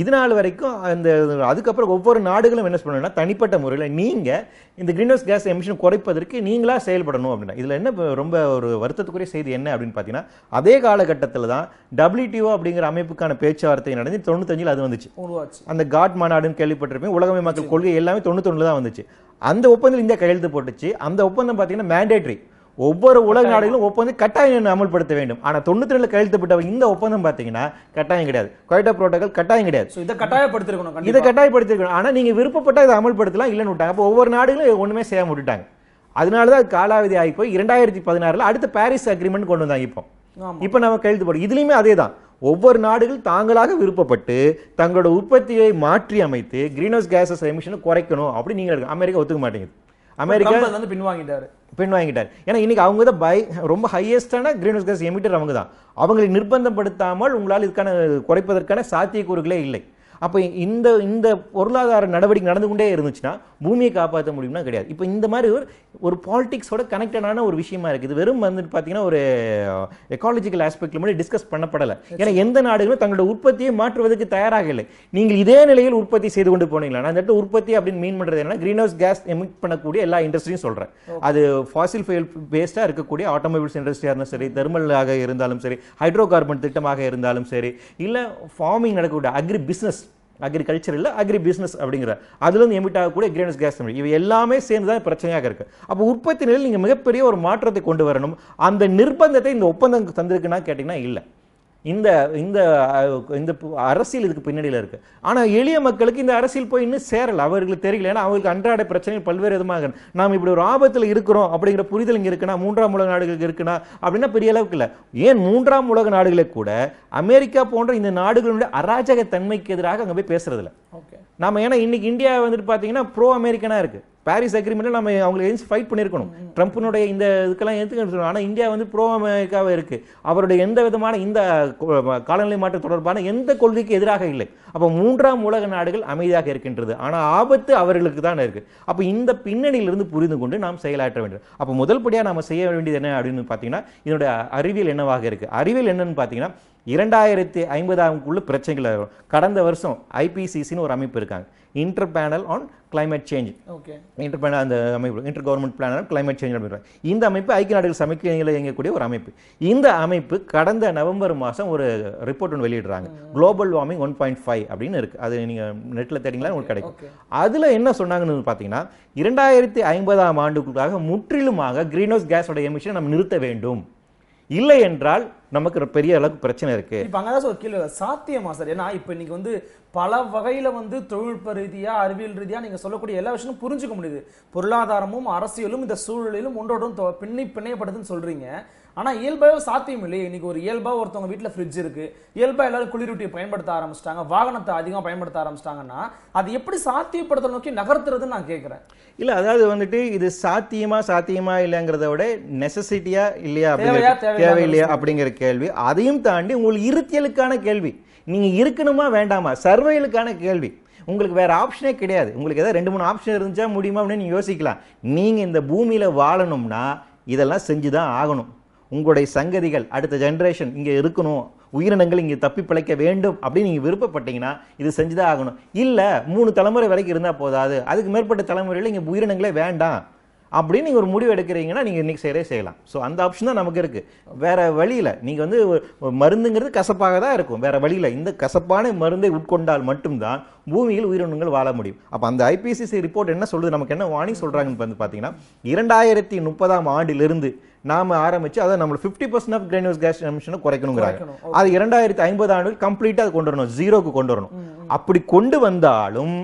இது நாள் வரைக்கும் அந்த அதுக்கப்புறம் ஒவ்வொரு நாடுகளும் என்ன பண்ணணும்னா தனிப்பட்ட முறையில் நீங்கள் இந்த க்ரீன் ஹவுஸ் கேஸ் எமிஷன் குறைப்பதற்கு நீங்களாக செயல்படணும் அப்படின்னா இதில் என்ன ரொம்ப ஒரு வருத்தத்துக்குரிய செய்தி என்ன அப்படின்னு பார்த்தீங்கன்னா அதே காலகட்டத்தில் தான் டபிள்யூடிஓ அப்படிங்கிற அமைப்புக்கான பேச்சுவார்த்தை நடந்து தொண்ணூத்தஞ்சில் அது வந்துச்சு அந்த காட் மாநாடுன்னு கேள்விப்பட்டிருப்பேன் உலகமய மக்கள் கொள்கை எல்லாமே தொண்ணூத்தொன்னு தான் வந்துச்சு அந்த ஒப்பந்தத்தில் இந்தியா கையெழுத்து போட்டுச்சு அந்த ஒப்பந்தம் பார்த்தீங்கன்னா மேண்டேட்ரி ஒவ்வொரு உலக நாடுகளும் ஒப்பந்தம் கட்டாயம் அமல்படுத்த வேண்டும் ஆனால் தொண்ணூத்தி ரெண்டு கையெழுத்தப்பட்ட இந்த ஒப்பந்தம் பார்த்தீங்கன்னா கட்டாயம் கிடையாது கொய்டா புரோட்டோக்கால் கட்டாயம் கிடையாது இதை கட்டாயப்படுத்திருக்கணும் இதை கட்டாயப்படுத்திருக்கணும் ஆனால் நீங்கள் விருப்பப்பட்ட இதை அமல்படுத்தலாம் இல்லைன்னு விட்டாங்க அப்போ ஒவ்வொரு நாடுகளும் ஒன்றுமே செய்ய விட்டுட்டாங்க அதனால தான் அது காலாவதி ஆகி போய் இரண்டாயிரத்தி பதினாறுல அடுத்த பாரிஸ் அக்ரிமெண்ட் கொண்டு வந்தாங்க இப்போ இப்ப நம்ம கையெழுத்து போடுறோம் இதுலயுமே அதே தான் ஒவ்வொரு நாடுகள் தாங்களாக விருப்பப்பட்டு தங்களோட உற்பத்தியை மாற்றி அமைத்து கிரீன் ஹவுஸ் கேஸஸ் எமிஷனை குறைக்கணும் அப்படின்னு நீங்கள் அமெரிக்கா ஒத்துக்க மாட்டேங்குது அமெரிக்கா வந்து பின்வாங்கிட்டாரு பின்வாங்கிட்டார் ஏன்னா இன்னைக்கு அவங்க தான் பை ரொம்ப ஹையஸ்டான கிரீன் ஹவுஸ் கேஸ் எமிட்டர் அவங்க தான் அவங்களை நிர்பந்தப்படுத்தாமல் உங்களால் இதுக்கான குறைப்பதற்கான சாத்தியக்கூறுகளே இல்லை அப்போ இந்த இந்த பொருளாதார நடவடிக்கை நடந்து கொண்டே இருந்துச்சுன்னா பூமியை காப்பாற்ற முடியும்னா கிடையாது இப்போ இந்த மாதிரி ஒரு ஒரு பாலிடிக்ஸோட கனெக்டடான ஒரு விஷயமா இருக்குது வெறும் வந்துட்டு பார்த்தீங்கன்னா ஒரு எக்காலஜிக்கல் uh, ஆஸ்பெக்ட்ல மட்டும் டிஸ்கஸ் பண்ணப்படலை ஏன்னா எந்த நாடுகளும் தங்களோட உற்பத்தியை மாற்றுவதற்கு தயாராக இல்லை நீங்கள் இதே நிலையில் உற்பத்தி செய்து கொண்டு போனீங்களா அந்த இடத்துல உற்பத்தி அப்படின்னு மீன் பண்ணுறது என்னன்னா கிரீன் ஹவுஸ் கேஸ் எமிட் பண்ணக்கூடிய எல்லா இண்டஸ்ட்ரியும் சொல்கிறேன் அது ஃபாசில் ஃபுயல் பேஸ்டாக இருக்கக்கூடிய ஆட்டோமொபைல்ஸ் இண்டஸ்ட்ரியாக இருந்தாலும் சரி தெர்மலாக இருந்தாலும் சரி ஹைட்ரோ கார்பன் திட்டமாக இருந்தாலும் சரி இல்லை ஃபார்மிங் நடக்கக்கூடிய அக்ரி பிஸ்னஸ் அக்ரிகல்ச்சர் இல்லை அக்ரி பிஸ்னஸ் அப்படிங்கிற அதுலேருந்து எமிட் ஆகக்கூடிய கிரீனஸ் கேஸ் தமிழ் இவை எல்லாமே சேர்ந்து தான் பிரச்சனையாக இருக்குது அப்போ உற்பத்தி நிலையில் நீங்கள் மிகப்பெரிய ஒரு மாற்றத்தை கொண்டு வரணும் அந்த நிர்பந்தத்தை இந்த ஒப்பந்தம் தந்திருக்குன்னா கேட்டிங்கன்னா இல்லை இந்த இந்த இந்த அரசியல் இதுக்கு பின்னணியில் இருக்குது ஆனால் எளிய மக்களுக்கு இந்த அரசியல் போய் இன்னும் சேரல அவர்களுக்கு தெரியல ஏன்னா அவங்களுக்கு அன்றாட பிரச்சனைகள் பல்வேறு விதமாக நாம் இப்படி ஒரு ஆபத்தில் இருக்கிறோம் அப்படிங்கிற புரிதல் இங்கே இருக்குன்னா மூன்றாம் உலக நாடுகளுக்கு இருக்குன்னா அப்படின்னா பெரிய அளவுக்கு இல்லை ஏன் மூன்றாம் உலக நாடுகளே கூட அமெரிக்கா போன்ற இந்த நாடுகளுடைய அராஜக தன்மைக்கு எதிராக அங்கே போய் பேசுறதில்ல ஓகே நாம் ஏன்னா இன்னைக்கு இந்தியா வந்துட்டு பார்த்தீங்கன்னா ப்ரோ அமெரிக்கனாக இருக்குது பாரிஸ் அக்ரிமெண்ட்ல நம்ம அவங்களை எதிர்த்து ஃபைட் பண்ணியிருக்கணும் ட்ரம்ப்னுடைய இந்த இதுக்கெல்லாம் எடுத்துக்கணும் ஆனால் இந்தியா வந்து ப்ரோ அமெரிக்காவாக இருக்குது அவருடைய எந்த விதமான இந்த காலநிலை மாற்றம் தொடர்பான எந்த கொள்கைக்கு எதிராக இல்லை அப்போ மூன்றாம் உலக நாடுகள் அமைதியாக இருக்கின்றது ஆனால் ஆபத்து அவர்களுக்கு தான் இருக்குது அப்போ இந்த பின்னணியிலிருந்து புரிந்து கொண்டு நாம் செயலாற்ற வேண்டும் அப்போ முதல் படியாக நாம் செய்ய வேண்டியது என்ன அப்படின்னு பார்த்தீங்கன்னா இதனுடைய அறிவியல் என்னவாக இருக்குது அறிவியல் என்னன்னு பார்த்தீங்கன்னா இரண்டாயிரத்தி ஐம்பதாவுக்குள்ள பிரச்சனைகள் கடந்த வருஷம் ஐபிசிசின்னு ஒரு அமைப்பு இருக்காங்க inter panel on climate change okay inter panel அந்த அமைப்பு inter government plan on climate change அப்படின்னு இந்த அமைப்பு ஐக்கிய நாடுகள் சமைக்க இயங்கக்கூடிய ஒரு அமைப்பு இந்த அமைப்பு கடந்த நவம்பர் மாதம் ஒரு ரிப்போர்ட் ஒன்று வெளியிடுறாங்க global warming one point five அப்படின்னு இருக்குது அது நீங்கள் நெட்டில் தேடிங்களா உங்களுக்கு கிடைக்கும் அதில் என்ன சொன்னாங்கன்னு பார்த்தீங்கன்னா இரண்டாயிரத்தி ஐம்பதாம் ஆண்டுக்குள்ளாக முற்றிலுமாக கிரீன் ஹவுஸ் கேஸோட எமிஷனை நம்ம நிறுத்த வேண்டும் இல்லை என்றால் நமக்கு பெரிய அளவுக்கு பிரச்சனை இருக்கு இப்போ அங்கே தான் கேள்வி சாத்தியமா சார் ஏன்னா இப்போ இன்னைக்கு வந்து பல வகையில் வந்து தொழில்நுட்ப ரீதியாக அறிவியல் ரீதியாக நீங்கள் சொல்லக்கூடிய எல்லா விஷயமும் புரிஞ்சுக்க முடியுது பொருளாதாரமும் அரசியலும் இந்த சூழலிலும் ஒன்றோடும் பின்னி பிணையப்படுதுன்னு சொல்கிறீங்க ஆனால் இயல்பாகவே சாத்தியம் இல்லையே இன்றைக்கி ஒரு இயல்பாக ஒருத்தவங்க வீட்டில் ஃப்ரிட்ஜ் இருக்குது இயல்பாக எல்லோரும் குளிரூட்டியை பயன்படுத்த ஆரம்பிச்சிட்டாங்க வாகனத்தை அதிகமாக பயன்படுத்த ஆரம்பிச்சிட்டாங்கன்னா அது எப்படி சாத்தியப்படுத்த நோக்கி நகர்த்துறதுன்னு நான் கேட்குறேன் இல்லை அதாவது வந்துட்டு இது சாத்தியமா சாத்தியமா இல்லைங்கிறத விட நெசசிட்டியா இல்லையா இல்லையா அப்படிங்கிற கேள்வி அதையும் தாண்டி உங்களுக்கு இருத்தியலுக்கான கேள்வி நீங்கள் இருக்கணுமா வேண்டாமா சர்வையலுக்கான கேள்வி உங்களுக்கு வேறு ஆப்ஷனே கிடையாது உங்களுக்கு ஏதாவது ரெண்டு மூணு ஆப்ஷன் இருந்துச்சா முடியுமா அப்படின்னு யோசிக்கலாம் நீங்கள் இந்த பூமியில் வாழணும்னா இதெல்லாம் செஞ்சு தான் ஆகணும் உங்களுடைய சங்கதிகள் அடுத்த ஜென்ரேஷன் இங்கே இருக்கணும் உயிரினங்கள் இங்கே தப்பி பிழைக்க வேண்டும் அப்படின்னு நீங்கள் விருப்பப்பட்டீங்கன்னா இது செஞ்சுதான் ஆகணும் இல்லை மூணு தலைமுறை வரைக்கும் இருந்தால் போதாது அதுக்கு மேற்பட்ட தலைமுறையில் இங்கே உயிரினங்களே வேண்டாம் அப்படின்னு நீங்கள் ஒரு முடிவு எடுக்கிறீங்கன்னா நீங்கள் இன்றைக்கி செய்கிறே செய்யலாம் ஸோ அந்த ஆப்ஷன் தான் நமக்கு இருக்குது வேறு வழியில் நீங்கள் வந்து மருந்துங்கிறது கசப்பாக தான் இருக்கும் வேறு வழியில் இந்த கசப்பான மருந்தை உட்கொண்டால் மட்டும்தான் பூமியில் உயிரினங்கள் வாழ முடியும் அப்போ அந்த ஐபிசிசி ரிப்போர்ட் என்ன சொல்லுது நமக்கு என்ன வார்னிங் சொல்கிறாங்கன்னு வந்து பார்த்தீங்கன்னா இரண்டாயிரத்தி முப்பதாம் ஆண்டிலிருந்து நாம ஆரம்பிச்சு அதை நம்ம fifty percent of greenhouse gas எமிஷனை குறைக்கணுங்கிறாங்க அது இரண்டாயிரத்தி ஐம்பது ஆண்டுகள் கம்ப்ளீட்டாக அது கொண்டு வரணும் ஜீரோக்கு கொண்டு வரணும் அப்படி கொண்டு வந்தாலும்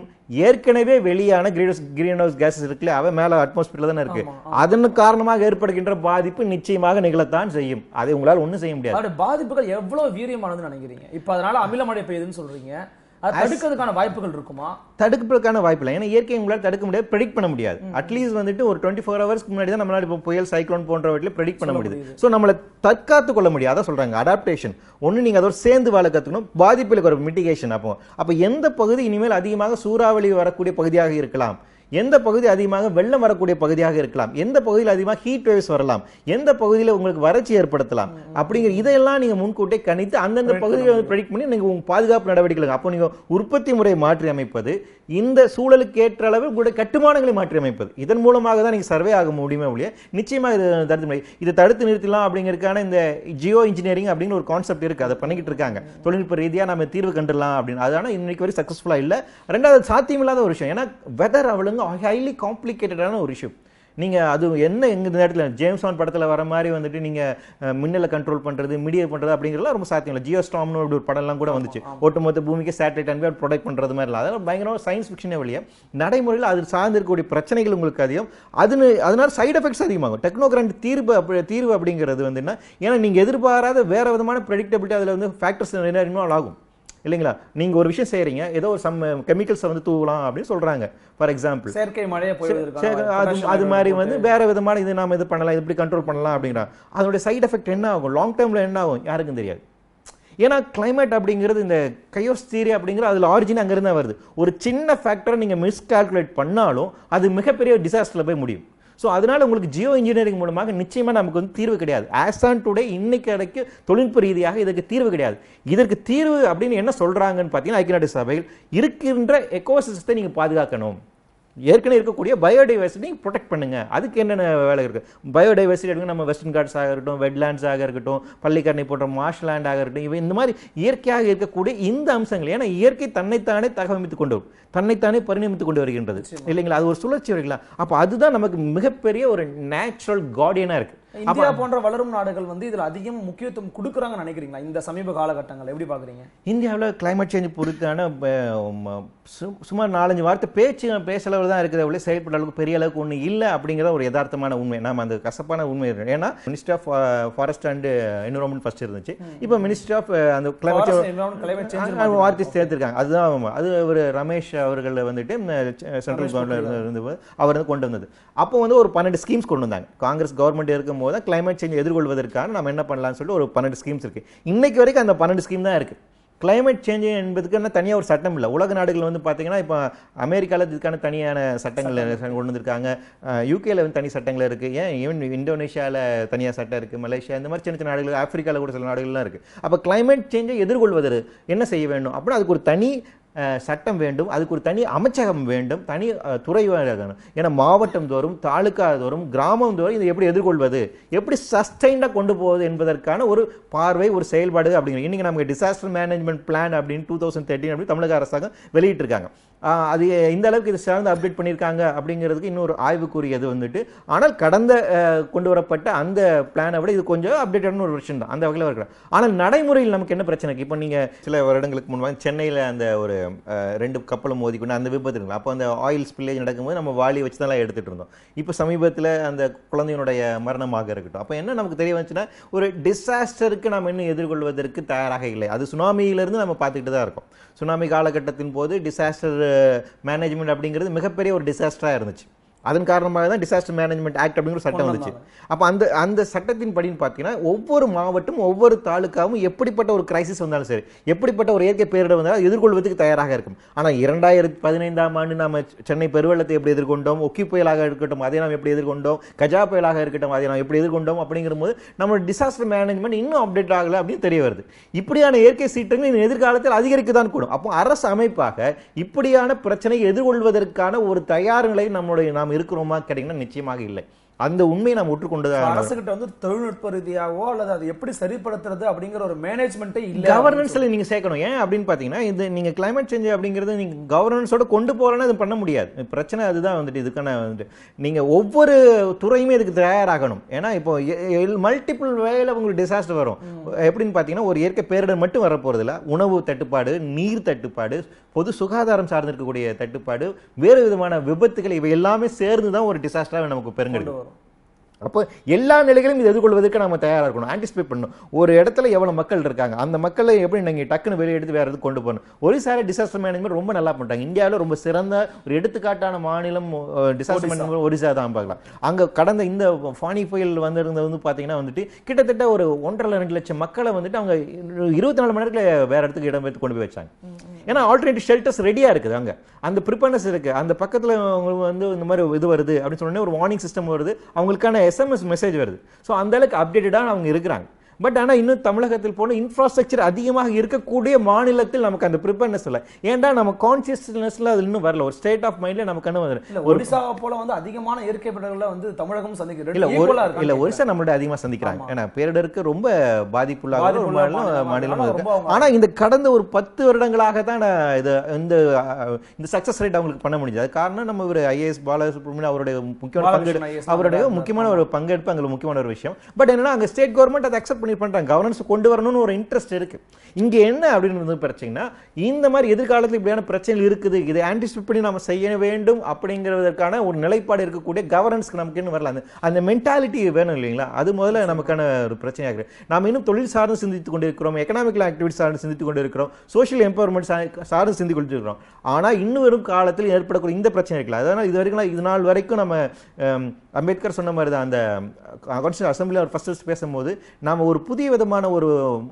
ஏற்கனவே வெளியான கிரீனஸ் கிரீன் ஹவுஸ் கேஸஸ் இருக்குல்ல அவன் மேலே அட்மாஸ்பியர்ல தானே இருக்கு அதன் காரணமாக ஏற்படுகின்ற பாதிப்பு நிச்சயமாக நிகழத்தான் செய்யும் அதை உங்களால் ஒன்றும் செய்ய முடியாது பாதிப்புகள் எவ்வளோ வீரியமானதுன்னு நினைக்கிறீங்க இப்போ அதனால அமில மழை பெய்யுதுன்னு சொல்றீங்க தடுக்கிறதுக்கான வாய்ப்புகள் இருக்குமா தடுக்கிறதுக்கான வாய்ப்பு இல்லை ஏன்னா இயற்கை உங்களால் தடுக்க முடியாது ப்ரெடிக்ட் பண்ண முடியாது அட்லீஸ்ட் வந்துட்டு ஒரு டுவெண்ட்டி ஃபோர் ஹவர்ஸ்க்கு முன்னாடி தான் நம்மளால் இப்போ புயல் சைக்ளோன் போன்றவற்றில் ப்ரெடிக்ட் பண்ண முடியுது ஸோ நம்மளை தற்காத்து கொள்ள முடியாத சொல்கிறாங்க அடாப்டேஷன் ஒன்று நீங்கள் அதோட சேர்ந்து வாழ கற்றுக்கணும் பாதிப்புகளுக்கு ஒரு மிட்டிகேஷன் அப்போ அப்போ எந்த பகுதி இனிமேல் அதிகமாக சூறாவளி வரக்கூடிய பகுதியாக இருக்கலாம் எந்த பகுதி அதிகமாக வெள்ளம் வரக்கூடிய பகுதியாக இருக்கலாம் எந்த பகுதியில் அதிகமாக ஹீட் வேவ்ஸ் வரலாம் எந்த பகுதியில் உங்களுக்கு வறட்சி ஏற்படுத்தலாம் அப்படிங்கிற இதையெல்லாம் நீங்கள் முன்கூட்டே கணித்து அந்தந்த பகுதியில் வந்து ப்ரெடிக்ட் பண்ணி நீங்கள் உங்கள் பாதுகாப்பு நடவடிக்கைகள் அப்போ நீங்கள் உற்பத்தி முறையை மாற்றி அமைப்பது இந்த சூழலுக்கு ஏற்ற அளவு உங்களுடைய கட்டுமானங்களை மாற்றி அமைப்பது இதன் மூலமாக தான் நீங்கள் சர்வே ஆக முடியுமே ஒழிய நிச்சயமாக இது தடுத்து முடியும் இதை தடுத்து நிறுத்தலாம் அப்படிங்கிறதுக்கான இந்த ஜியோ இன்ஜினியரிங் அப்படிங்கிற ஒரு கான்செப்ட் இருக்குது அதை பண்ணிக்கிட்டு இருக்காங்க தொழில்நுட்ப ரீதியாக நம்ம தீர்வு கண்டுடலாம் அப்படின்னு அதனால் இன்னைக்கு வரை சக்ஸஸ்ஃபுல்லாக இல்லை ரெண்டாவது சாத்தியமில்லாத ஒரு விஷயம் ஏன்னா வெதர் அவ்வளோ வந்து ஹைலி காம்ப்ளிகேட்டடான ஒரு இஷ்யூ நீங்கள் அது என்ன எங்கள் நேரத்தில் ஜேம்ஸ் ஆன் படத்தில் வர மாதிரி வந்துட்டு நீங்கள் மின்னலை கண்ட்ரோல் பண்ணுறது மீடியா பண்ணுறது அப்படிங்கிறதுலாம் ரொம்ப சாத்தியம் இல்லை ஜியோ ஸ்டாம்னு அப்படி ஒரு படம்லாம் கூட வந்துச்சு ஒட்டுமொத்த பூமிக்கு சேட்டலைட் அனுப்பி அப்படி ப்ரொடக்ட் பண்ணுறது மாதிரி இல்லை அதெல்லாம் பயங்கரமாக சயின்ஸ் ஃபிக்ஷனே வழியாக நடைமுறையில் அது சார்ந்து இருக்கக்கூடிய பிரச்சனைகள் உங்களுக்கு அதிகம் அதுன்னு அதனால் சைட் எஃபெக்ட்ஸ் அதிகமாகும் டெக்னோகிராண்ட் தீர்வு அப்படி தீர்வு அப்படிங்கிறது வந்துன்னா ஏன்னா நீங்கள் எதிர்பாராத வேறு விதமான ப்ரெடிக்டபிலிட்டி அதில் வந்து ஃபேக்டர்ஸ் நிறைய இன்வால்வ் ஆகும் இல்லைங்களா நீங்க ஒரு விஷயம் செய்யறீங்க ஏதோ ஒரு சம் வந்து தூவலாம் அப்படின்னு சொல்றாங்க ஃபார் எக்ஸாம்பிள் செயற்கை மழையை அது அது மாதிரி வந்து வேற விதமான இது நாம இது பண்ணலாம் இது எப்படி கண்ட்ரோல் பண்ணலாம் அப்படின்னா அதனுடைய சைட் எஃபெக்ட் என்ன ஆகும் லாங் டைம்ல என்ன ஆகும் யாருக்கும் தெரியாது ஏன்னா கிளைமேட் அப்படிங்கிறது இந்த கையோஸ் தீரி அப்படிங்கிற அதில் ஆரிஜின் அங்கேருந்து வருது ஒரு சின்ன ஃபேக்டரை நீங்கள் மிஸ்கால்குலேட் பண்ணாலும் அது மிகப்பெரிய டிசாஸ்டரில் போய் முடியும் ஸோ அதனால் உங்களுக்கு ஜியோ இன்ஜினியரிங் மூலமாக நிச்சயமாக நமக்கு வந்து தீர்வு கிடையாது ஆஸ் ஆன் டுடே இன்னைக்கு கிடைக்கும் தொழில்நுட்ப ரீதியாக இதற்கு தீர்வு கிடையாது இதற்கு தீர்வு அப்படின்னு என்ன சொல்கிறாங்கன்னு பார்த்தீங்கன்னா ஐக்கிய நாடு சபையில் இருக்கின்ற எக்கோசிஸ்டத்தை நீங்கள் பாதுகாக்கணும் ஏற்கனவே இருக்கக்கூடிய பயோடைவர்சிட்டி ப்ரொடெக்ட் பண்ணுங்க அதுக்கு என்னென்ன வேலை இருக்குது பயோடைவர்சிட்டி எடுங்க நம்ம வெஸ்டர்ன் ஆகட்டும் இருக்கட்டும் ஆக இருக்கட்டும் பள்ளிக்கரணை போன்ற மார்ஷ் ஆக இருக்கட்டும் இவை இந்த மாதிரி இயற்கையாக இருக்கக்கூடிய இந்த அம்சங்கள் ஏன்னா இயற்கை தன்னைத்தானே தகவமைத்து கொண்டு வரும் தன்னைத்தானே பரிணமித்து கொண்டு வருகின்றது இல்லைங்களா அது ஒரு சுழற்சி வருங்களா அப்போ அதுதான் நமக்கு மிகப்பெரிய ஒரு நேச்சுரல் கார்டியனாக இருக்குது இந்தியா போன்ற வளரும் நாடுகள் வந்து இதில் அதிகம் முக்கியத்துவம் கொடுக்குறாங்கன்னு நினைக்கிறீங்களா இந்த சமீப காலகட்டங்கள் எப்படி பார்க்குறீங்க இந்தியாவில் கிளைமேட் சேஞ்ச் பொறுத்தான சுமார் நாலஞ்சு வார்த்தை பேச்சு பேசளவு தான் இருக்கிற அவ்வளோ செயல்பட அளவுக்கு பெரிய அளவுக்கு ஒன்றும் இல்லை அப்படிங்கிற ஒரு யதார்த்தமான உண்மை நாம் அந்த கசப்பான உண்மை ஏன்னா minister of forest and environment first இருந்துச்சு இப்போ மினிஸ்டர் ஆஃப் அந்த கிளைமேட் சேஞ்ச் வார்த்தை சேர்த்துருக்காங்க அதுதான் அது ஒரு ரமேஷ் அவர்கள் வந்துட்டு சென்ட்ரல் கவர்மெண்ட் இருந்து அவர் வந்து கொண்டு வந்தது அப்போ வந்து ஒரு பன்னெண்டு ஸ்கீம்ஸ் கொண்டு வந்தாங்க காங்கிரஸ் கவர்மெண்ட் இருக்கும் இருக்கும் போது தான் கிளைமேட் சேஞ்ச் எதிர்கொள்வதற்கான நம்ம என்ன பண்ணலாம்னு சொல்லிட்டு ஒரு பன்னெண்டு ஸ்கீம்ஸ் இருக்குது இன்றைக்கு வரைக்கும் அந்த பன்னெண்டு ஸ்கீம் தான் இருக்குது கிளைமேட் சேஞ்ச் என்பதுக்கு என்ன தனியாக ஒரு சட்டம் இல்லை உலக நாடுகள் வந்து பார்த்தீங்கன்னா இப்போ அமெரிக்காவில் இதுக்கான தனியான சட்டங்கள் கொண்டு வந்திருக்காங்க யூகேல வந்து தனி சட்டங்கள் இருக்குது ஏன் ஈவன் இந்தோனேஷியாவில் தனியாக சட்டம் இருக்குது மலேசியா இந்த மாதிரி சின்ன சின்ன நாடுகள் ஆஃப்ரிக்காவில் கூட சில நாடுகள்லாம் இருக்குது அப்போ கிளைமேட் சேஞ்சை எதிர்கொள்வது என்ன செய்ய வேண்டும் அப்படின்னா அதுக்கு ஒரு தனி சட்டம் வேண்டும் அதுக்கு ஒரு தனி அமைச்சகம் வேண்டும் தனி துறை ஏன்னா மாவட்டம் தோறும் தாலுக்கா தோறும் கிராமம் தோறும் இதை எப்படி எதிர்கொள்வது எப்படி சஸ்டைண்டாக கொண்டு போவது என்பதற்கான ஒரு பார்வை ஒரு செயல்பாடு அப்படிங்கிற இன்றைக்கி நமக்கு டிசாஸ்டர் மேனேஜ்மெண்ட் பிளான் அப்படின்னு டூ தௌசண்ட் தேர்ட்டின் அப்படின்னு தமிழக அரசாங்கம் வெளியிட்டிருக்காங்க அது இந்த அளவுக்கு இது சிறந்து அப்டேட் பண்ணியிருக்காங்க அப்படிங்கிறதுக்கு இன்னொரு ஆய்வுக்குரியது வந்துட்டு ஆனால் கடந்த கொண்டு வரப்பட்ட அந்த பிளானை விட இது கொஞ்சம் அப்டேட்டான ஒரு விஷயம் தான் அந்த வகையில் இருக்கிறாங்க ஆனால் நடைமுறையில் நமக்கு என்ன பிரச்சனை இப்போ நீங்கள் சில வருடங்களுக்கு முன்பாக சென்னையில் அந்த ஒரு ரெண்டு கப்பலும் மோதிக்கொண்டு அந்த விபத்து இருக்குங்களா அப்போ அந்த ஆயில் ஸ்பில்லேஜ் நடக்கும்போது நம்ம வாளி வச்சு தான் எடுத்துகிட்டு இருந்தோம் இப்போ சமீபத்தில் அந்த குழந்தையினுடைய மரணமாக இருக்கட்டும் அப்போ என்ன நமக்கு தெரிய வந்துச்சுன்னா ஒரு டிசாஸ்டருக்கு நம்ம இன்னும் எதிர்கொள்வதற்கு தயாராக இல்லை அது சுனாமியிலேருந்து நம்ம பார்த்துக்கிட்டு தான் இருக்கோம் சுனாமி காலகட்டத்தின் போது டிசாஸ்டர் மேனேஜ்மெண்ட் அப்படிங்கிறது மிகப்பெரிய ஒரு டிசாஸ்டராக இருந்துச்சு அதன் காரணமாக தான் டிசாஸ்டர் மேனேஜ்மெண்ட் ஆக்ட் அப்படிங்கிற சட்டம் வந்துச்சு அப்போ அந்த அந்த சட்டத்தின் படின்னு பார்த்தீங்கன்னா ஒவ்வொரு மாவட்டம் ஒவ்வொரு தாலுக்காவும் எப்படிப்பட்ட ஒரு கிரைசிஸ் வந்தாலும் சரி எப்படிப்பட்ட ஒரு இயற்கை பேரிடர் வந்தாலும் எதிர்கொள்வதற்கு தயாராக இருக்கும் ஆனால் இரண்டாயிரத்தி பதினைந்தாம் ஆண்டு நாம் சென்னை பெருவெள்ளத்தை எப்படி எதிர்கொண்டோம் ஒக்கி புயலாக இருக்கட்டும் அதை நாம் எப்படி எதிர்கொண்டோம் கஜா புயலாக இருக்கட்டும் அதை நாம் எப்படி எதிர்கொண்டோம் அப்படிங்கிற போது நம்ம டிசாஸ்டர் மேனேஜ்மெண்ட் இன்னும் அப்டேட் ஆகலை அப்படின்னு தெரிய வருது இப்படியான இயற்கை சீற்றங்கள் எதிர்காலத்தில் அதிகரிக்க தான் கூடும் அப்போ அரசு அமைப்பாக இப்படியான பிரச்சனையை எதிர்கொள்வதற்கான ஒரு தயார் நிலை நம்மளுடைய நாம் நாம் இருக்கிறோமா கேட்டிங்கன்னா நிச்சயமாக இல்லை அந்த உண்மையை நாம் ஒற்றுக்கொண்டதாக அரசு கிட்ட வந்து தொழில்நுட்ப ரீதியாவோ அல்லது அதை எப்படி சரிப்படுத்துறது அப்படிங்கிற ஒரு மேனேஜ்மெண்ட்டே இல்லை கவர்னன்ஸ்ல நீங்க சேர்க்கணும் ஏன் அப்படின்னு பாத்தீங்கன்னா இது நீங்க கிளைமேட் சேஞ்ச் அப்படிங்கறது நீங்க கவர்னன்ஸோட கொண்டு போறேன்னா அது பண்ண முடியாது பிரச்சனை அதுதான் வந்துட்டு இதுக்கான வந்துட்டு நீங்க ஒவ்வொரு துறையுமே இதுக்கு தயாராகணும் ஏன்னா இப்போ மல்டிபிள் வேல உங்களுக்கு டிசாஸ்டர் வரும் எப்படின்னு பாத்தீங்கன்னா ஒரு இயற்கை பேரிடர் மட்டும் வரப்போறது இல்லை உணவு தட்டுப்பாடு நீர் தட்டுப்பாடு பொது சுகாதாரம் சார்ந்திருக்கக்கூடிய தட்டுப்பாடு வேறு விதமான விபத்துகள் இவை எல்லாமே சேர்ந்து தான் ஒரு டிசாஸ்டராக நமக்கு பெருங்கெடுக்கும் அப்போ எல்லா நிலைகளையும் இது எதிர்கொள்வதற்கு நம்ம தயாராக இருக்கணும் ஆன்டிசிபேட் பண்ணணும் ஒரு இடத்துல எவ்வளோ மக்கள் இருக்காங்க அந்த மக்களை எப்படி நீங்கள் டக்குன்னு வெளியே எடுத்து வேறு எதுக்கு கொண்டு போகணும் ஒரிசார டிசாஸ்டர் மேனேஜ்மெண்ட் ரொம்ப நல்லா பண்ணிட்டாங்க இந்தியாவில் ரொம்ப சிறந்த ஒரு எடுத்துக்காட்டான மாநிலம் டிசாஸ்டர் மேனேஜ்மெண்ட் ஒரிசா தான் பார்க்கலாம் அங்கே கடந்த இந்த ஃபானி புயல் இருந்தது வந்து பார்த்தீங்கன்னா வந்துட்டு கிட்டத்தட்ட ஒரு ஒன்றரை ரெண்டு லட்சம் மக்களை வந்துட்டு அவங்க இருபத்தி நாலு மணி நேரத்தில் வேறு இடத்துக்கு இடம்பெயர்த்து கொண்டு போய் வச்சாங்க ஏன்னா ஆல்டர்னேட்டிவ் ஷெல்டர்ஸ் ரெடியாக இருக்குது அங்கே அந்த ப்ரிப்பேர்னஸ் இருக்குது அந்த பக்கத்தில் அவங்களுக்கு வந்து இந்த மாதிரி இது வருது அப்படின்னு சொன்னோடனே ஒரு வார்னிங் சிஸ்டம் வருது அவங்களுக்கான எஸ்எம்எஸ் மெசேஜ் வருது ஸோ அந்தளவுக்கு அப்டேட்டடாக அவங்க இருக்கிறாங்க பட் ஆனால் இன்னும் தமிழகத்தில் போன இன்ஃப்ராஸ்ட்ரக்சர் அதிகமாக இருக்கக்கூடிய மாநிலத்தில் நமக்கு அந்த ப்ரிப்பேர்னஸ் இல்லை ஏன்டா நம்ம கான்சியஸ்னஸ்ல அது இன்னும் வரல ஒரு ஸ்டேட் ஆஃப் மைண்ட்ல நமக்கு என்ன ஒரிசா ஒரிசாவை போல வந்து அதிகமான இயற்கை பேரிடர்களை வந்து தமிழகம் சந்திக்கிறது இல்ல ஒரிசா நம்மளோட அதிகமாக சந்திக்கிறாங்க ஏன்னா பேரிடருக்கு ரொம்ப பாதிப்புள்ளாக மாநிலம் ஆனால் இந்த கடந்த ஒரு பத்து வருடங்களாக தான் இது இந்த இந்த சக்ஸஸ் ரேட் அவங்களுக்கு பண்ண முடிஞ்சது அது காரணம் நம்ம ஒரு ஐஏஎஸ் பாலசுப்ரமணியன் அவருடைய முக்கியமான பங்கு அவருடைய முக்கியமான ஒரு பங்கெடுப்பு அங்கே முக்கியமான ஒரு விஷயம் பட் என்னன்னா அங்கே ஸ்டேட் கவர்மெண்ட் அதை அக்செப்ட் பண்ணி பண்ணுறாங்க கவர்னன்ஸ் கொண்டு வரணும்னு ஒரு இன்ட்ரெஸ்ட் இருக்குது இங்கே என்ன அப்படின்னு பிரச்சனைனா இந்த மாதிரி எதிர்காலத்தில் இப்படியான பிரச்சனைகள் இருக்குது இதை ஆன்டிசிபேட் பண்ணி நம்ம செய்ய வேண்டும் அப்படிங்கிறதுக்கான ஒரு நிலைப்பாடு இருக்கக்கூடிய கவர்னன்ஸ்க்கு நமக்கு இன்னும் வரல அந்த மென்டாலிட்டி வேணும் இல்லைங்களா அது முதல்ல நமக்கான ஒரு பிரச்சனையாக இருக்குது நாம் இன்னும் தொழில் சார்ந்து சிந்தித்துக் கொண்டு இருக்கிறோம் எக்கனாமிக்கல் ஆக்டிவிட்டி சார்ந்து சிந்தித்துக் கொண்டு இருக்கிறோம் சோஷியல் எம்பவர்மெண்ட் சார்ந்து சிந்தி கொண்டு இருக்கிறோம் ஆனால் இன்னும் காலத்தில் ஏற்படக்கூடிய இந்த பிரச்சனை இருக்குல்ல அதனால் இது வரைக்கும் இது நாள் வரைக்கும் நம்ம அம்பேத்கர் சொன்ன மாதிரி தான் அந்த கான்ஸ்டியூஷன் அசம்பிளியில் அவர் ஃபர்ஸ்ட் பேசும்போது நம்ம ஒரு ஒரு புதிய விதமான ஒரு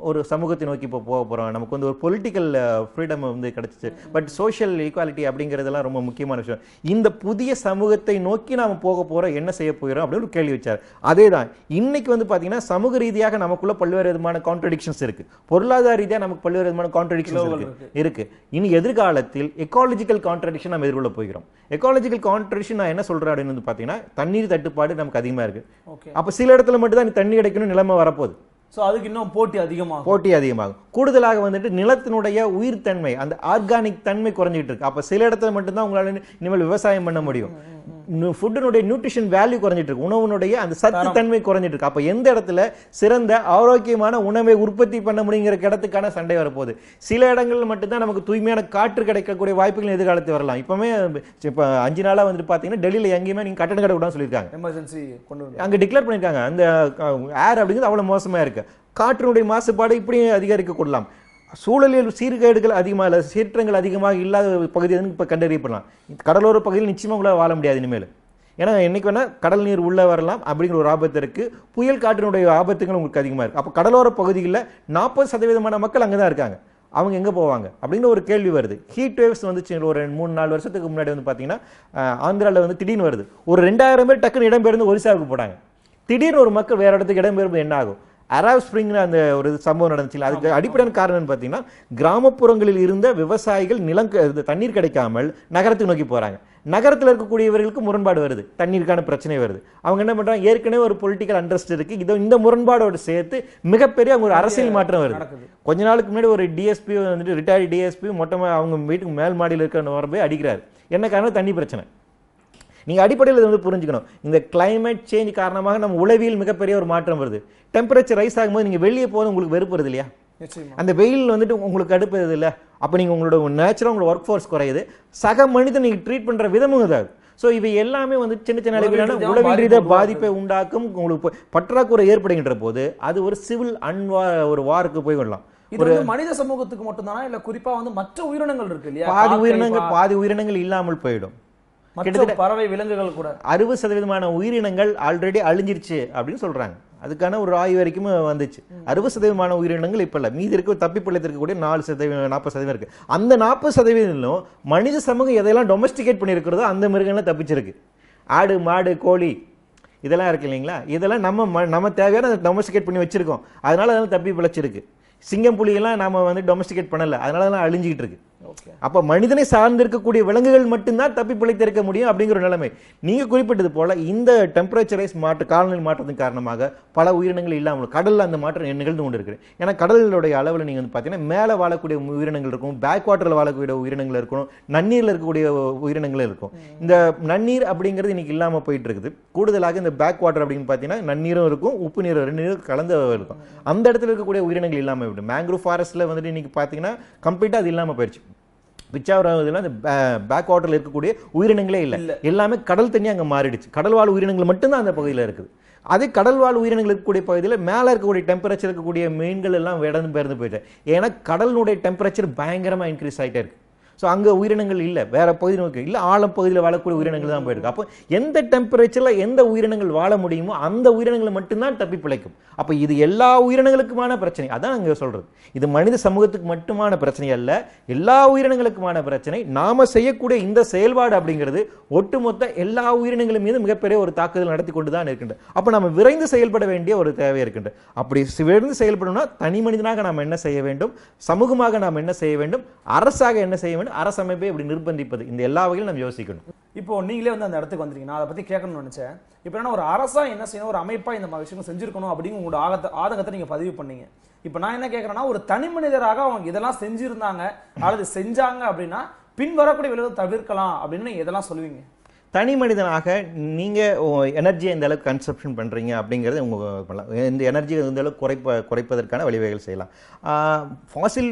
ஒரு சமூகத்தை நோக்கி இப்போ போக போகிறோம் நமக்கு வந்து ஒரு பொலிட்டிக்கல் ஃப்ரீடம் வந்து கிடச்சிச்சு பட் சோஷியல் ஈக்குவாலிட்டி அப்படிங்கிறதுலாம் ரொம்ப முக்கியமான விஷயம் இந்த புதிய சமூகத்தை நோக்கி நாம் போக போகிறோம் என்ன செய்ய போகிறோம் அப்படின்னு ஒரு கேள்வி வச்சார் அதே தான் இன்னைக்கு வந்து பார்த்தீங்கன்னா சமூக ரீதியாக நமக்குள்ள பல்வேறு விதமான கான்ட்ரடிக்ஷன்ஸ் இருக்குது பொருளாதார ரீதியாக நமக்கு பல்வேறு விதமான கான்ட்ரடிக்ஷன்ஸ் இருக்குது இருக்குது இனி எதிர்காலத்தில் எக்காலஜிக்கல் கான்ட்ரடிக்ஷன் நம்ம எதிர்கொள்ள போகிறோம் எக்காலஜிக்கல் கான்ட்ரடிக்ஷன் நான் என்ன சொல்கிறேன் அப்படின்னு பார்த்தீங்கன்னா தண்ணீர் தட்டுப்பாடு நமக்கு அதிகமாக இருக்குது அப்போ சில இடத்துல மட்டும் தான் தண்ணி கிடைக்கணும் நிலைமை வரப்போகுது ஸோ அதுக்கு இன்னும் போட்டி அதிகமாகும் போட்டி அதிகமாகும் கூடுதலாக வந்துட்டு நிலத்தினுடைய உயிர்த்தன்மை அந்த ஆர்கானிக் தன்மை குறைஞ்சிட்டு இருக்கு அப்போ சில இடத்துல மட்டும்தான் உங்களால் இனிமேல் விவசாயம் பண்ண முடியும் ஃபுட்டினுடைய நியூட்ரிஷன் வேல்யூ குறைஞ்சிட்டு இருக்கு உணவுனுடைய அந்த சத்து தன்மை குறைஞ்சிட்டு இருக்கு அப்போ எந்த இடத்துல சிறந்த ஆரோக்கியமான உணவை உற்பத்தி பண்ண முடியுங்கிற இடத்துக்கான சண்டை வரப்போகுது சில இடங்களில் மட்டும்தான் நமக்கு தூய்மையான காற்று கிடைக்கக்கூடிய வாய்ப்புகள் எதிர்காலத்தில் வரலாம் இப்போமே இப்போ அஞ்சு நாளாக வந்து பார்த்தீங்கன்னா டெல்லியில் எங்கேயுமே நீங்கள் கட்டணம் கட்டக்கூடாதுன்னு சொல்லியிருக்காங்க எமர்ஜென்சி கொண்டு அங்கே டிக்ளேர் பண்ணியிருக்காங்க அந்த ஏர் அப்படிங்கிறது அவ்வளோ மோசமாக இருக்கு காற்றினுடைய மாசுபாடு இப்படியும் அதிகரிக்க கொள்ளலாம் சூழலில் சீர்கேடுகள் அதிகமாக இல்லை சீற்றங்கள் அதிகமாக இல்லாத பகுதி வந்து இப்போ கண்டறியப்படலாம் கடலோர பகுதியில் நிச்சயமாக உங்களால் வாழ முடியாது இனிமேல் ஏன்னா என்றைக்கு வேணால் கடல் நீர் உள்ளே வரலாம் அப்படிங்கிற ஒரு ஆபத்து இருக்குது புயல் காற்றினுடைய ஆபத்துகள் உங்களுக்கு அதிகமாக இருக்குது அப்போ கடலோர பகுதிகளில் நாற்பது சதவீதமான மக்கள் அங்கே தான் இருக்காங்க அவங்க எங்கே போவாங்க அப்படின்னு ஒரு கேள்வி வருது ஹீட் வேவ்ஸ் வந்துச்சு ஒரு மூணு நாலு வருஷத்துக்கு முன்னாடி வந்து பார்த்தீங்கன்னா ஆந்திராவில் வந்து திடீர்னு வருது ஒரு ரெண்டாயிரம் பேர் டக்குன்னு இடம்பெயர்ந்து ஒரிசாவுக்கு போனாங்க திடீர்னு ஒரு மக்கள் வேறு இடத்துக்கு இடம்பெயர்ந்து என்ன ஆகும் அராவ் ஸ்ப்ரிங்கிற அந்த ஒரு சம்பவம் நடந்துச்சு அதுக்கு அடிப்படையான காரணம்னு பார்த்தீங்கன்னா கிராமப்புறங்களில் இருந்த விவசாயிகள் நிலம் தண்ணீர் கிடைக்காமல் நகரத்தை நோக்கி போகிறாங்க நகரத்தில் இருக்கக்கூடியவர்களுக்கு முரண்பாடு வருது தண்ணீருக்கான பிரச்சனை வருது அவங்க என்ன பண்ணுறாங்க ஏற்கனவே ஒரு பொலிட்டிக்கல் அண்டர்ஸ்ட் இருக்குது இதை இந்த முரண்பாடோடு சேர்த்து மிகப்பெரிய அவங்க ஒரு அரசியல் மாற்றம் வருது கொஞ்ச நாளுக்கு முன்னாடி ஒரு டிஎஸ்பி வந்துட்டு ரிட்டையர்டு டிஎஸ்பி மொட்டமாக அவங்க வீட்டுக்கு மேல் மாடியில் இருக்கிற போய் அடிக்கிறார் என்ன காரணம் தண்ணி பிரச்சனை நீங்கள் அடிப்படையில் இது வந்து புரிஞ்சுக்கணும் இந்த கிளைமேட் சேஞ்ச் காரணமாக நம்ம உளவியல் மிகப்பெரிய ஒரு மாற்றம் வருது டெம்பரேச்சர் ரைஸ் ஆகும்போது நீங்கள் வெளியே போகிறது உங்களுக்கு வெறுப்பு இல்லையா அந்த வெயில் வந்துட்டு உங்களுக்கு அடுப்புறது இல்லை அப்போ நீங்கள் உங்களோட நேச்சுரல் உங்களோட ஒர்க் ஃபோர்ஸ் குறையுது சக மனிதன் நீங்கள் ட்ரீட் பண்ணுற விதமும் இதாகுது ஸோ இவை எல்லாமே வந்து சின்ன சின்ன அளவிலான உளவில் ரீதியாக பாதிப்பை உண்டாக்கும் உங்களுக்கு பற்றாக்குறை ஏற்படுகின்ற போது அது ஒரு சிவில் அன்வா ஒரு வாருக்கு போய் விடலாம் ஒரு மனித சமூகத்துக்கு மட்டும்தானா இல்ல குறிப்பா வந்து மற்ற உயிரினங்கள் இருக்கு இல்லையா பாதி உயிரினங்கள் பாதி உயிரினங்கள் இல்லாமல் போயிடும் கிட்டத்தட்ட பறவை விலங்குகள் கூட அறுபது சதவீதமான உயிரினங்கள் ஆல்ரெடி அழிஞ்சிருச்சு அப்படின்னு சொல்றாங்க அதுக்கான ஒரு ஆய்வு வரைக்கும் வந்துச்சு அறுபது சதவீதமான உயிரினங்கள் இப்போ இல்லை மீதி இருக்க தப்பி பிழைத்திருக்கக்கூடிய நாலு சதவீதம் நாற்பது சதவீதம் இருக்கு அந்த நாற்பது சதவீதம் மனித சமூகம் எதையெல்லாம் டொமஸ்டிகேட் பண்ணியிருக்கிறதோ அந்த மிருகங்களை தப்பிச்சிருக்கு ஆடு மாடு கோழி இதெல்லாம் இருக்கு இல்லைங்களா இதெல்லாம் நம்ம நம்ம தேவையான டொமஸ்டிகேட் பண்ணி வச்சிருக்கோம் அதனால அதெல்லாம் தப்பி பிழைச்சிருக்கு சிங்கம் புலியெல்லாம் நம்ம வந்து டொமஸ்டிகேட் பண்ணலை அதனால அதெல்லாம் அழிஞ்சிக்கிட்டு இருக்கு அப்போ மனிதனை சார்ந்திருக்கக்கூடிய விலங்குகள் மட்டும்தான் தப்பி பிழைத்திருக்க முடியும் அப்படிங்கிற நிலைமை நீங்கள் குறிப்பிட்டது போல் இந்த டெம்பரேச்சரைஸ் மாற்று காலநிலை மாற்றத்தின் காரணமாக பல உயிரினங்கள் இல்லாமல் கடலில் அந்த மாற்றம் நிகழ்ந்து கொண்டு இருக்குது ஏன்னா கடலுடைய அளவில் நீங்கள் வந்து பார்த்தீங்கன்னா மேலே வாழக்கூடிய உயிரினங்கள் இருக்கும் பேக் வாட்டரில் வாழக்கூடிய உயிரினங்கள் இருக்கும் நன்னீரில் இருக்கக்கூடிய உயிரினங்கள் இருக்கும் இந்த நன்னீர் அப்படிங்கிறது இன்னைக்கு இல்லாமல் போயிட்டு இருக்குது கூடுதலாக இந்த பேக் வாட்டர் அப்படின்னு பார்த்தீங்கன்னா நன்னீரும் இருக்கும் உப்பு நீர் ரெண்டு நீரும் கலந்து இருக்கும் அந்த இடத்துல இருக்கக்கூடிய உயிரினங்கள் இல்லாமல் போயிடும் மேங்க்ரூவ் ஃபாரஸ்ட்டில் வந்துட்டு இன்னைக்கு பார்த்தீங்கன்னா கம்ப்ளீட்டா அது இல்லாமல் போயிடுச்சு பிச்சாவரத்தில் அந்த பேக் வாட்டரில் இருக்கக்கூடிய உயிரினங்களே இல்லை எல்லாமே கடல் தண்ணி அங்கே மாறிடுச்சு கடல் வாழ் உயிரினங்கள் மட்டும்தான் அந்த பகுதியில் இருக்குது அதே கடல் வாழ் உயிரினங்கள் இருக்கக்கூடிய பகுதியில் மேலே இருக்கக்கூடிய டெம்பரேச்சர் இருக்கக்கூடிய மீன்கள் எல்லாம் இடந்து பெயர்ந்து போயிட்டேன் ஏன்னா கடலுடைய டெம்பரேச்சர் பயங்கரமாக இன்க்ரீஸ் ஆகிட்டே இருக்குது ஸோ அங்கே உயிரினங்கள் இல்லை வேற பகுதி நோக்கி இல்லை ஆழப்பகுதியில் வாழக்கூடிய உயிரினங்கள் தான் போயிருக்கு அப்போ எந்த டெம்பரேச்சரில் எந்த உயிரினங்கள் வாழ முடியுமோ அந்த உயிரினங்கள் மட்டும்தான் தப்பி பிழைக்கும் அப்போ இது எல்லா உயிரினங்களுக்குமான பிரச்சனை அதான் அங்கே சொல்கிறது இது மனித சமூகத்துக்கு மட்டுமான பிரச்சனை அல்ல எல்லா உயிரினங்களுக்குமான பிரச்சனை நாம் செய்யக்கூடிய இந்த செயல்பாடு அப்படிங்கிறது ஒட்டுமொத்த எல்லா உயிரினங்களும் மீது மிகப்பெரிய ஒரு தாக்குதல் நடத்தி கொண்டு தான் இருக்கின்றது அப்போ நம்ம விரைந்து செயல்பட வேண்டிய ஒரு தேவை இருக்கின்றது அப்படி விரைந்து செயல்படணும்னா தனி மனிதனாக நாம் என்ன செய்ய வேண்டும் சமூகமாக நாம் என்ன செய்ய வேண்டும் அரசாக என்ன செய்ய வேண்டும் வேண்டும் அரசமைப்பை இப்படி நிர்பந்திப்பது இந்த எல்லா வகையிலும் நம்ம யோசிக்கணும் இப்போ நீங்களே வந்து அந்த இடத்துக்கு வந்திருக்கீங்க நான் அதை பற்றி கேட்கணும்னு நினச்சேன் இப்போ என்ன ஒரு அரசா என்ன செய்யணும் ஒரு அமைப்பாக இந்த மாதிரி விஷயம் செஞ்சிருக்கணும் அப்படின்னு உங்களோட ஆகத்தை ஆதங்கத்தை நீங்கள் பதிவு பண்ணீங்க இப்போ நான் என்ன கேட்குறேன்னா ஒரு தனி மனிதராக அவங்க இதெல்லாம் செஞ்சுருந்தாங்க அல்லது செஞ்சாங்க அப்படின்னா பின் வரக்கூடிய விளைவு தவிர்க்கலாம் அப்படின்னு நீங்கள் இதெல்லாம் சொல்லுவீங்க தனி மனிதனாக நீங்கள் எனர்ஜியை இந்த அளவுக்கு கன்சப்ஷன் பண்ணுறீங்க அப்படிங்கிறது உங்கள் பண்ணலாம் இந்த எனர்ஜியை இந்த அளவுக்கு குறைப்ப குறைப்பதற்கான வழிவகைகள் செய்யலாம் ஃபாசில்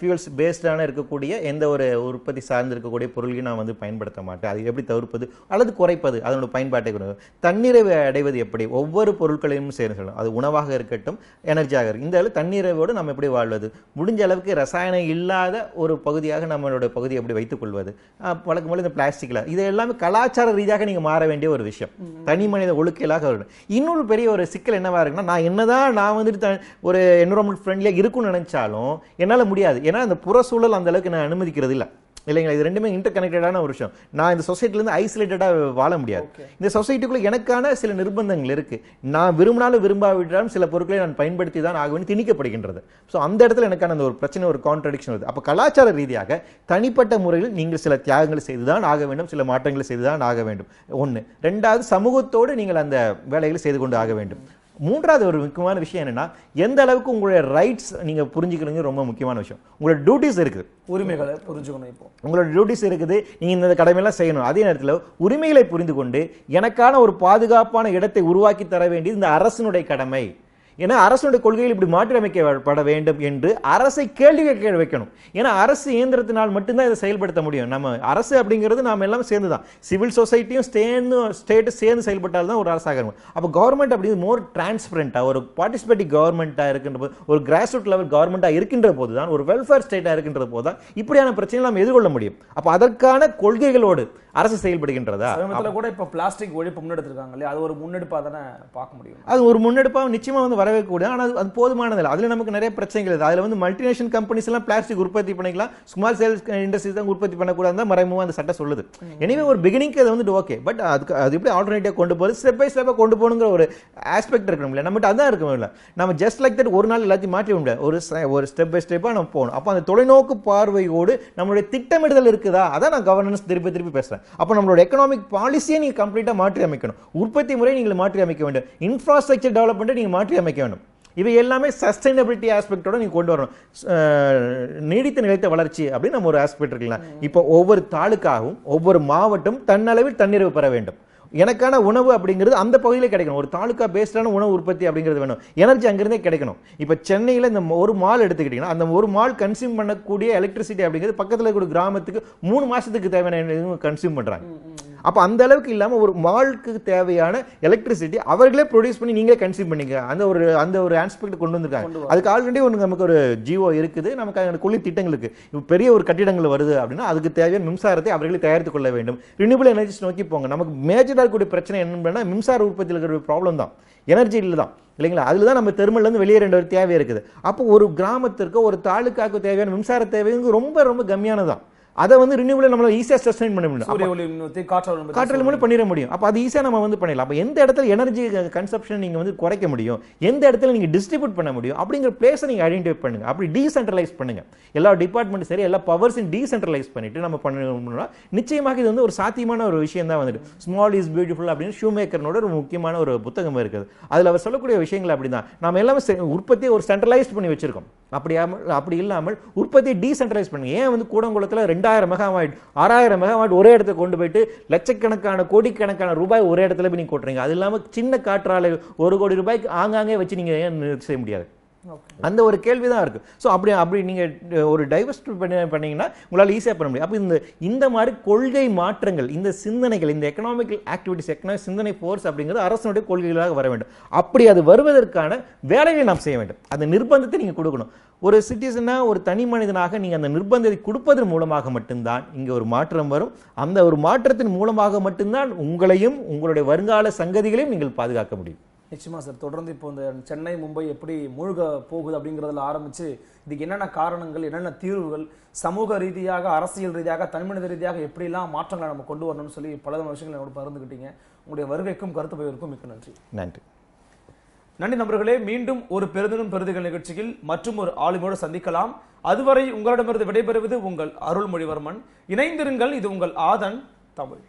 ஃபியூல்ஸ் பேஸ்டான இருக்கக்கூடிய எந்த ஒரு உற்பத்தி சார்ந்து இருக்கக்கூடிய பொருளையும் நான் வந்து பயன்படுத்த மாட்டேன் அது எப்படி தவிர்ப்பது அல்லது குறைப்பது அதனோட பயன்பாட்டை குறைப்பது தண்ணீரை அடைவது எப்படி ஒவ்வொரு பொருட்களையும் சேர்ந்து அது உணவாக இருக்கட்டும் எனர்ஜியாக இருக்கும் இந்த அளவு தண்ணீரைவோடு நம்ம எப்படி வாழ்வது முடிஞ்ச அளவுக்கு ரசாயனம் இல்லாத ஒரு பகுதியாக நம்மளோட பகுதியை எப்படி வைத்துக்கொள்வது வழக்கம் போல் இந்த பிளாஸ்டிக்கில் இது எல்லாமே கலாச்சார கலாச்சார ரீதியாக நீங்கள் மாற வேண்டிய ஒரு விஷயம் தனி மனித ஒழுக்கையிலாக வரணும் இன்னொரு பெரிய ஒரு சிக்கல் என்னவா இருக்குன்னா நான் என்னதான் நான் வந்துட்டு ஒரு என்விரான்மெண்ட் ஃப்ரெண்ட்லியாக இருக்கும்னு நினைச்சாலும் என்னால் முடியாது ஏன்னா அந்த புற சூழல் அந்த அளவுக்கு நான் அனுமதிக்கிறது இல்லை இல்லைங்களா இது ரெண்டுமே இன்டர் கனெக்டடான ஒரு விஷயம் நான் இந்த சொசைட்டிலேருந்து ஐசோலேட்டடாக வாழ முடியாது இந்த சொசைட்டிக்குள்ளே எனக்கான சில நிர்பந்தங்கள் இருக்குது நான் விரும்பினாலும் விரும்பாவிட்டாலும் சில பொருட்களை நான் பயன்படுத்தி தான் ஆகவேன்னு திணிக்கப்படுகின்றது ஸோ அந்த இடத்துல எனக்கான அந்த ஒரு பிரச்சனை ஒரு கான்ட்ரடிக்ஷன் வருது அப்போ கலாச்சார ரீதியாக தனிப்பட்ட முறையில் நீங்கள் சில தியாகங்களை செய்து தான் ஆக வேண்டும் சில மாற்றங்களை செய்து தான் ஆக வேண்டும் ஒன்று ரெண்டாவது சமூகத்தோடு நீங்கள் அந்த வேலைகளை செய்து கொண்டு ஆக வேண்டும் மூன்றாவது ஒரு முக்கியமான விஷயம் என்னென்னா எந்த அளவுக்கு உங்களுடைய ரைட்ஸ் நீங்கள் புரிஞ்சுக்கணுங்க ரொம்ப முக்கியமான விஷயம் உங்களோட டியூட்டிஸ் இருக்குது உரிமைகளை புரிஞ்சுக்கணும் இப்போ உங்களோட டியூட்டிஸ் இருக்குது நீங்கள் இந்த கடமையெல்லாம் செய்யணும் அதே நேரத்தில் உரிமைகளை புரிந்து கொண்டு எனக்கான ஒரு பாதுகாப்பான இடத்தை உருவாக்கி தர வேண்டியது இந்த அரசனுடைய கடமை ஏன்னா அரசனுடைய கொள்கையில் இப்படி மாற்றியமைக்கப்பட வேண்டும் என்று அரசை கேள்வி கேட்க வைக்கணும் ஏன்னா அரசு இயந்திரத்தினால் மட்டும்தான் இதை செயல்படுத்த முடியும் நம்ம அரசு அப்படிங்கிறது நாம் எல்லாம் சேர்ந்து தான் சிவில் சொசைட்டியும் சேர்ந்து ஸ்டேட்டு சேர்ந்து செயல்பட்டால் தான் ஒரு அரசாக இருக்கும் அப்போ கவர்மெண்ட் அப்படிங்கிறது மோர் டிரான்ஸ்பரண்ட்டாக ஒரு பார்ட்டிசிபேட்டிவ் கவர்மெண்ட்டாக இருக்கின்ற போது ஒரு கிராஸ்ரூட் லெவல் கவர்மெண்ட்டாக இருக்கின்ற போது தான் ஒரு வெல்ஃபேர் ஸ்டேட்டாக இருக்கின்ற போது தான் இப்படியான பிரச்சனை நாம் எதிர்கொள்ள முடியும் அப்போ அதற்கான கொள்கைகளோடு அரசு செயல்படுகின்றதா கூட இப்போ பிளாஸ்டிக் ஒழிப்பு முன்னெடுத்திருக்காங்க இல்லையா அது ஒரு முன்னெடுப்பாக தானே பார்க்க முடியும் அது ஒரு முன்னெடுப்பாக நிச்சயமாக வந்து வரவே கூட ஆனால் அது போதுமானதில்லை அதில் நமக்கு நிறைய பிரச்சனைகள் இருக்குது அதில் வந்து மல்டிநேஷனல் கம்பெனிஸ் எல்லாம் பிளாஸ்டிக் உற்பத்தி பண்ணிக்கலாம் ஸ்மால் சேல்ஸ் இண்டஸ்ட்ரீஸ் தான் உற்பத்தி பண்ணக்கூடாது தான் மறைமுகமாக அந்த சட்டம் சொல்லுது எனவே ஒரு பிகினிங்க்கு அதை வந்து ஓகே பட் அதுக்கு அது எப்படி ஆல்டர்னேட்டிவாக கொண்டு போகிறது ஸ்டெப் பை ஸ்டெப்பாக கொண்டு போகணுங்கிற ஒரு ஆஸ்பெக்ட் இருக்கணும் இல்லை நம்மகிட்ட அதான் இருக்கணும் இல்லை நம்ம ஜஸ்ட் லைக் தட் ஒரு நாள் எல்லாத்தையும் மாற்றி முடியாது ஒரு ஒரு ஸ்டெப் பை ஸ்டெப்பாக நம்ம போகணும் அப்போ அந்த தொலைநோக்கு பார்வையோடு நம்மளுடைய திட்டமிடுதல் இருக்குதா அதான் நான் கவர்னன்ஸ் திருப்பி திருப்பி பேசுகிறேன் அப்போ நம்மளோட எக்கனாமிக் பாலிசியை நீங்கள் கம்ப்ளீட்டாக மாற்றி அமைக்கணும் உற்பத்தி முறை நீங்கள் மாற்றி அமைக்க வேண்டும் இன்ஃப்ராஸ்ட்ரக்சர் டெவலப்மெண்ட்டை நீங்கள் மாற்றி அமைக்க நினைக்க வேண்டும் இவை எல்லாமே சஸ்டைனபிலிட்டி ஆஸ்பெக்டோட நீங்க கொண்டு வரணும் நீடித்த நிலைத்த வளர்ச்சி அப்படின்னு நம்ம ஒரு ஆஸ்பெக்ட் இருக்கலாம் இப்போ ஒவ்வொரு தாலுக்காகவும் ஒவ்வொரு மாவட்டம் தன்னளவில் தன்னிறைவு பெற வேண்டும் எனக்கான உணவு அப்படிங்கிறது அந்த பகுதியில் கிடைக்கணும் ஒரு தாலுக்கா பேஸ்டான உணவு உற்பத்தி அப்படிங்கிறது வேணும் எனர்ஜி அங்கிருந்தே கிடைக்கணும் இப்போ சென்னையில் இந்த ஒரு மால் எடுத்துக்கிட்டிங்கன்னா அந்த ஒரு மால் கன்சியூம் பண்ணக்கூடிய எலக்ட்ரிசிட்டி அப்படிங்கிறது பக்கத்தில் இருக்கிற கிராமத்துக்கு மூணு மாதத்துக்கு தேவையான கன்சியூம் பண்ணுறாங்க அப்போ அந்த அளவுக்கு இல்லாமல் ஒரு மாலுக்கு தேவையான எலக்ட்ரிசிட்டி அவர்களே ப்ரொடியூஸ் பண்ணி நீங்களே கன்சியூம் பண்ணிக்க அந்த ஒரு அந்த ஒரு ஆஸ்பெக்ட் கொண்டு வந்திருக்காங்க அதுக்கு ஆல்ரெடி ஒன்று நமக்கு ஒரு ஜியோ இருக்குது நமக்கு அதனுடைய குளிர் திட்டங்களுக்கு இப்போ பெரிய ஒரு கட்டிடங்கள் வருது அப்படின்னா அதுக்கு தேவையான மின்சாரத்தை அவர்களே தயாரித்துக் கொள்ள வேண்டும் ரினியூபிள் எனர்ஜிஸ் நோக்கி போங்க நமக்கு மேஜராக இருக்கக்கூடிய பிரச்சனை என்னென்னா மின்சார உற்பத்தியில் இருக்கிற ப்ராப்ளம் தான் எனர்ஜி இல்லை தான் இல்லைங்களா அதில் தான் நம்ம தெருமலேருந்து வெளியே ரெண்டு ஒரு தேவை இருக்குது அப்போ ஒரு கிராமத்திற்கு ஒரு தாலுக்காவுக்கு தேவையான மின்சார தேவைங்கிறது ரொம்ப ரொம்ப கம்மியானதான் அதை வந்து ரினியூவல் நம்மளால ஈஸியாக சஸ்டைன் பண்ண முடியும் சூரிய காற்றல் மூலம் பண்ணிட முடியும் அப்போ அது ஈஸியாக நம்ம வந்து பண்ணிடலாம் அப்போ எந்த இடத்துல எனர்ஜி கன்சப்ஷன் நீங்கள் வந்து குறைக்க முடியும் எந்த இடத்துல நீங்கள் டிஸ்ட்ரிபியூட் பண்ண முடியும் அப்படிங்கிற பிளேஸை நீங்கள் ஐடென்டிஃபை பண்ணுங்கள் அப்படி டீசென்ட்ரலைஸ் பண்ணுங்கள் எல்லா டிபார்ட்மெண்ட் சரி எல்லா பவர்ஸையும் டீசென்ட்ரலைஸ் பண்ணிட்டு நம்ம பண்ணணும்னா நிச்சயமாக இது வந்து ஒரு சாத்தியமான ஒரு விஷயம் தான் வந்துட்டு ஸ்மால் இஸ் பியூட்டிஃபுல் அப்படின்னு ஷூ மேக்கரோட ஒரு முக்கியமான ஒரு புத்தகம் இருக்குது அதில் அவர் சொல்லக்கூடிய விஷயங்கள் அப்படி தான் நம்ம எல்லாமே உற்பத்தியை ஒரு சென்ட்ரலைஸ்ட் பண்ணி வச்சிருக்கோம் அப்படி அப்படி இல்லாமல் உற்பத்தியை டீசென்ட்ரலைஸ் பண்ணுங்கள் ஏன் வந்து கூடங்குளத்தில் ரெண்டு ரெண்டாயிரம் மெகாவாட் ஆறாயிரம் மெகாவாட் ஒரே இடத்துல கொண்டு போயிட்டு லட்சக்கணக்கான கோடிக்கணக்கான ரூபாய் ஒரே இடத்துல போய் நீங்கள் கொட்டுறீங்க அது இல்லாமல் சின்ன காற்றாலை ஒரு கோடி ரூபாய்க்கு ஆங்காங்கே வச்சு நீங்கள் ஏன் செய்ய முடியாது அந்த ஒரு கேள்வி தான் இருக்கு ஸோ அப்படி அப்படி நீங்கள் ஒரு டைவர்ஸ்ட் பண்ணி பண்ணீங்கன்னா உங்களால் ஈஸியாக பண்ண முடியும் அப்போ இந்த இந்த மாதிரி கொள்கை மாற்றங்கள் இந்த சிந்தனைகள் இந்த எக்கனாமிக்கல் ஆக்டிவிட்டிஸ் எக்கனாமிக் சிந்தனை ஃபோர்ஸ் அப்படிங்கிறது அரசனுடைய கொள்கைகளாக வர வேண்டும் அப்படி அது வருவதற்கான வேலையை நாம் செய்ய வேண்டும் அந்த நிர்பந்தத்தை நீங்கள் கொடுக்கணும் ஒரு சிட்டிசனாக ஒரு தனி மனிதனாக நீங்கள் அந்த நிர்பந்தத்தை கொடுப்பதன் மூலமாக மட்டும்தான் இங்கே ஒரு மாற்றம் வரும் அந்த ஒரு மாற்றத்தின் மூலமாக மட்டும்தான் உங்களையும் உங்களுடைய வருங்கால சங்கதிகளையும் நீங்கள் பாதுகாக்க முடியும் நிச்சயமா சார் தொடர்ந்து இப்போ இந்த சென்னை மும்பை எப்படி மூழ்க போகுது அப்படிங்கறதுல ஆரம்பிச்சு இதுக்கு என்னென்ன காரணங்கள் என்னென்ன தீர்வுகள் சமூக ரீதியாக அரசியல் ரீதியாக தனிமனித ரீதியாக எப்படிலாம் மாற்றங்களை நம்ம கொண்டு வரணும்னு சொல்லி பல விஷயங்களை என்னோட பகிர்ந்துக்கிட்டீங்க உங்களுடைய வருகைக்கும் கருத்து பயிருக்கும் மிக்க நன்றி நன்றி நன்றி நண்பர்களே மீண்டும் ஒரு பெருந்தனும் பெருதிகள் நிகழ்ச்சியில் மற்றும் ஒரு ஆளுமையோடு சந்திக்கலாம் அதுவரை உங்களிடமிருந்து விடைபெறுவது உங்கள் அருள்மொழிவர்மன் இணைந்திருங்கள் இது உங்கள் ஆதன் தமிழ்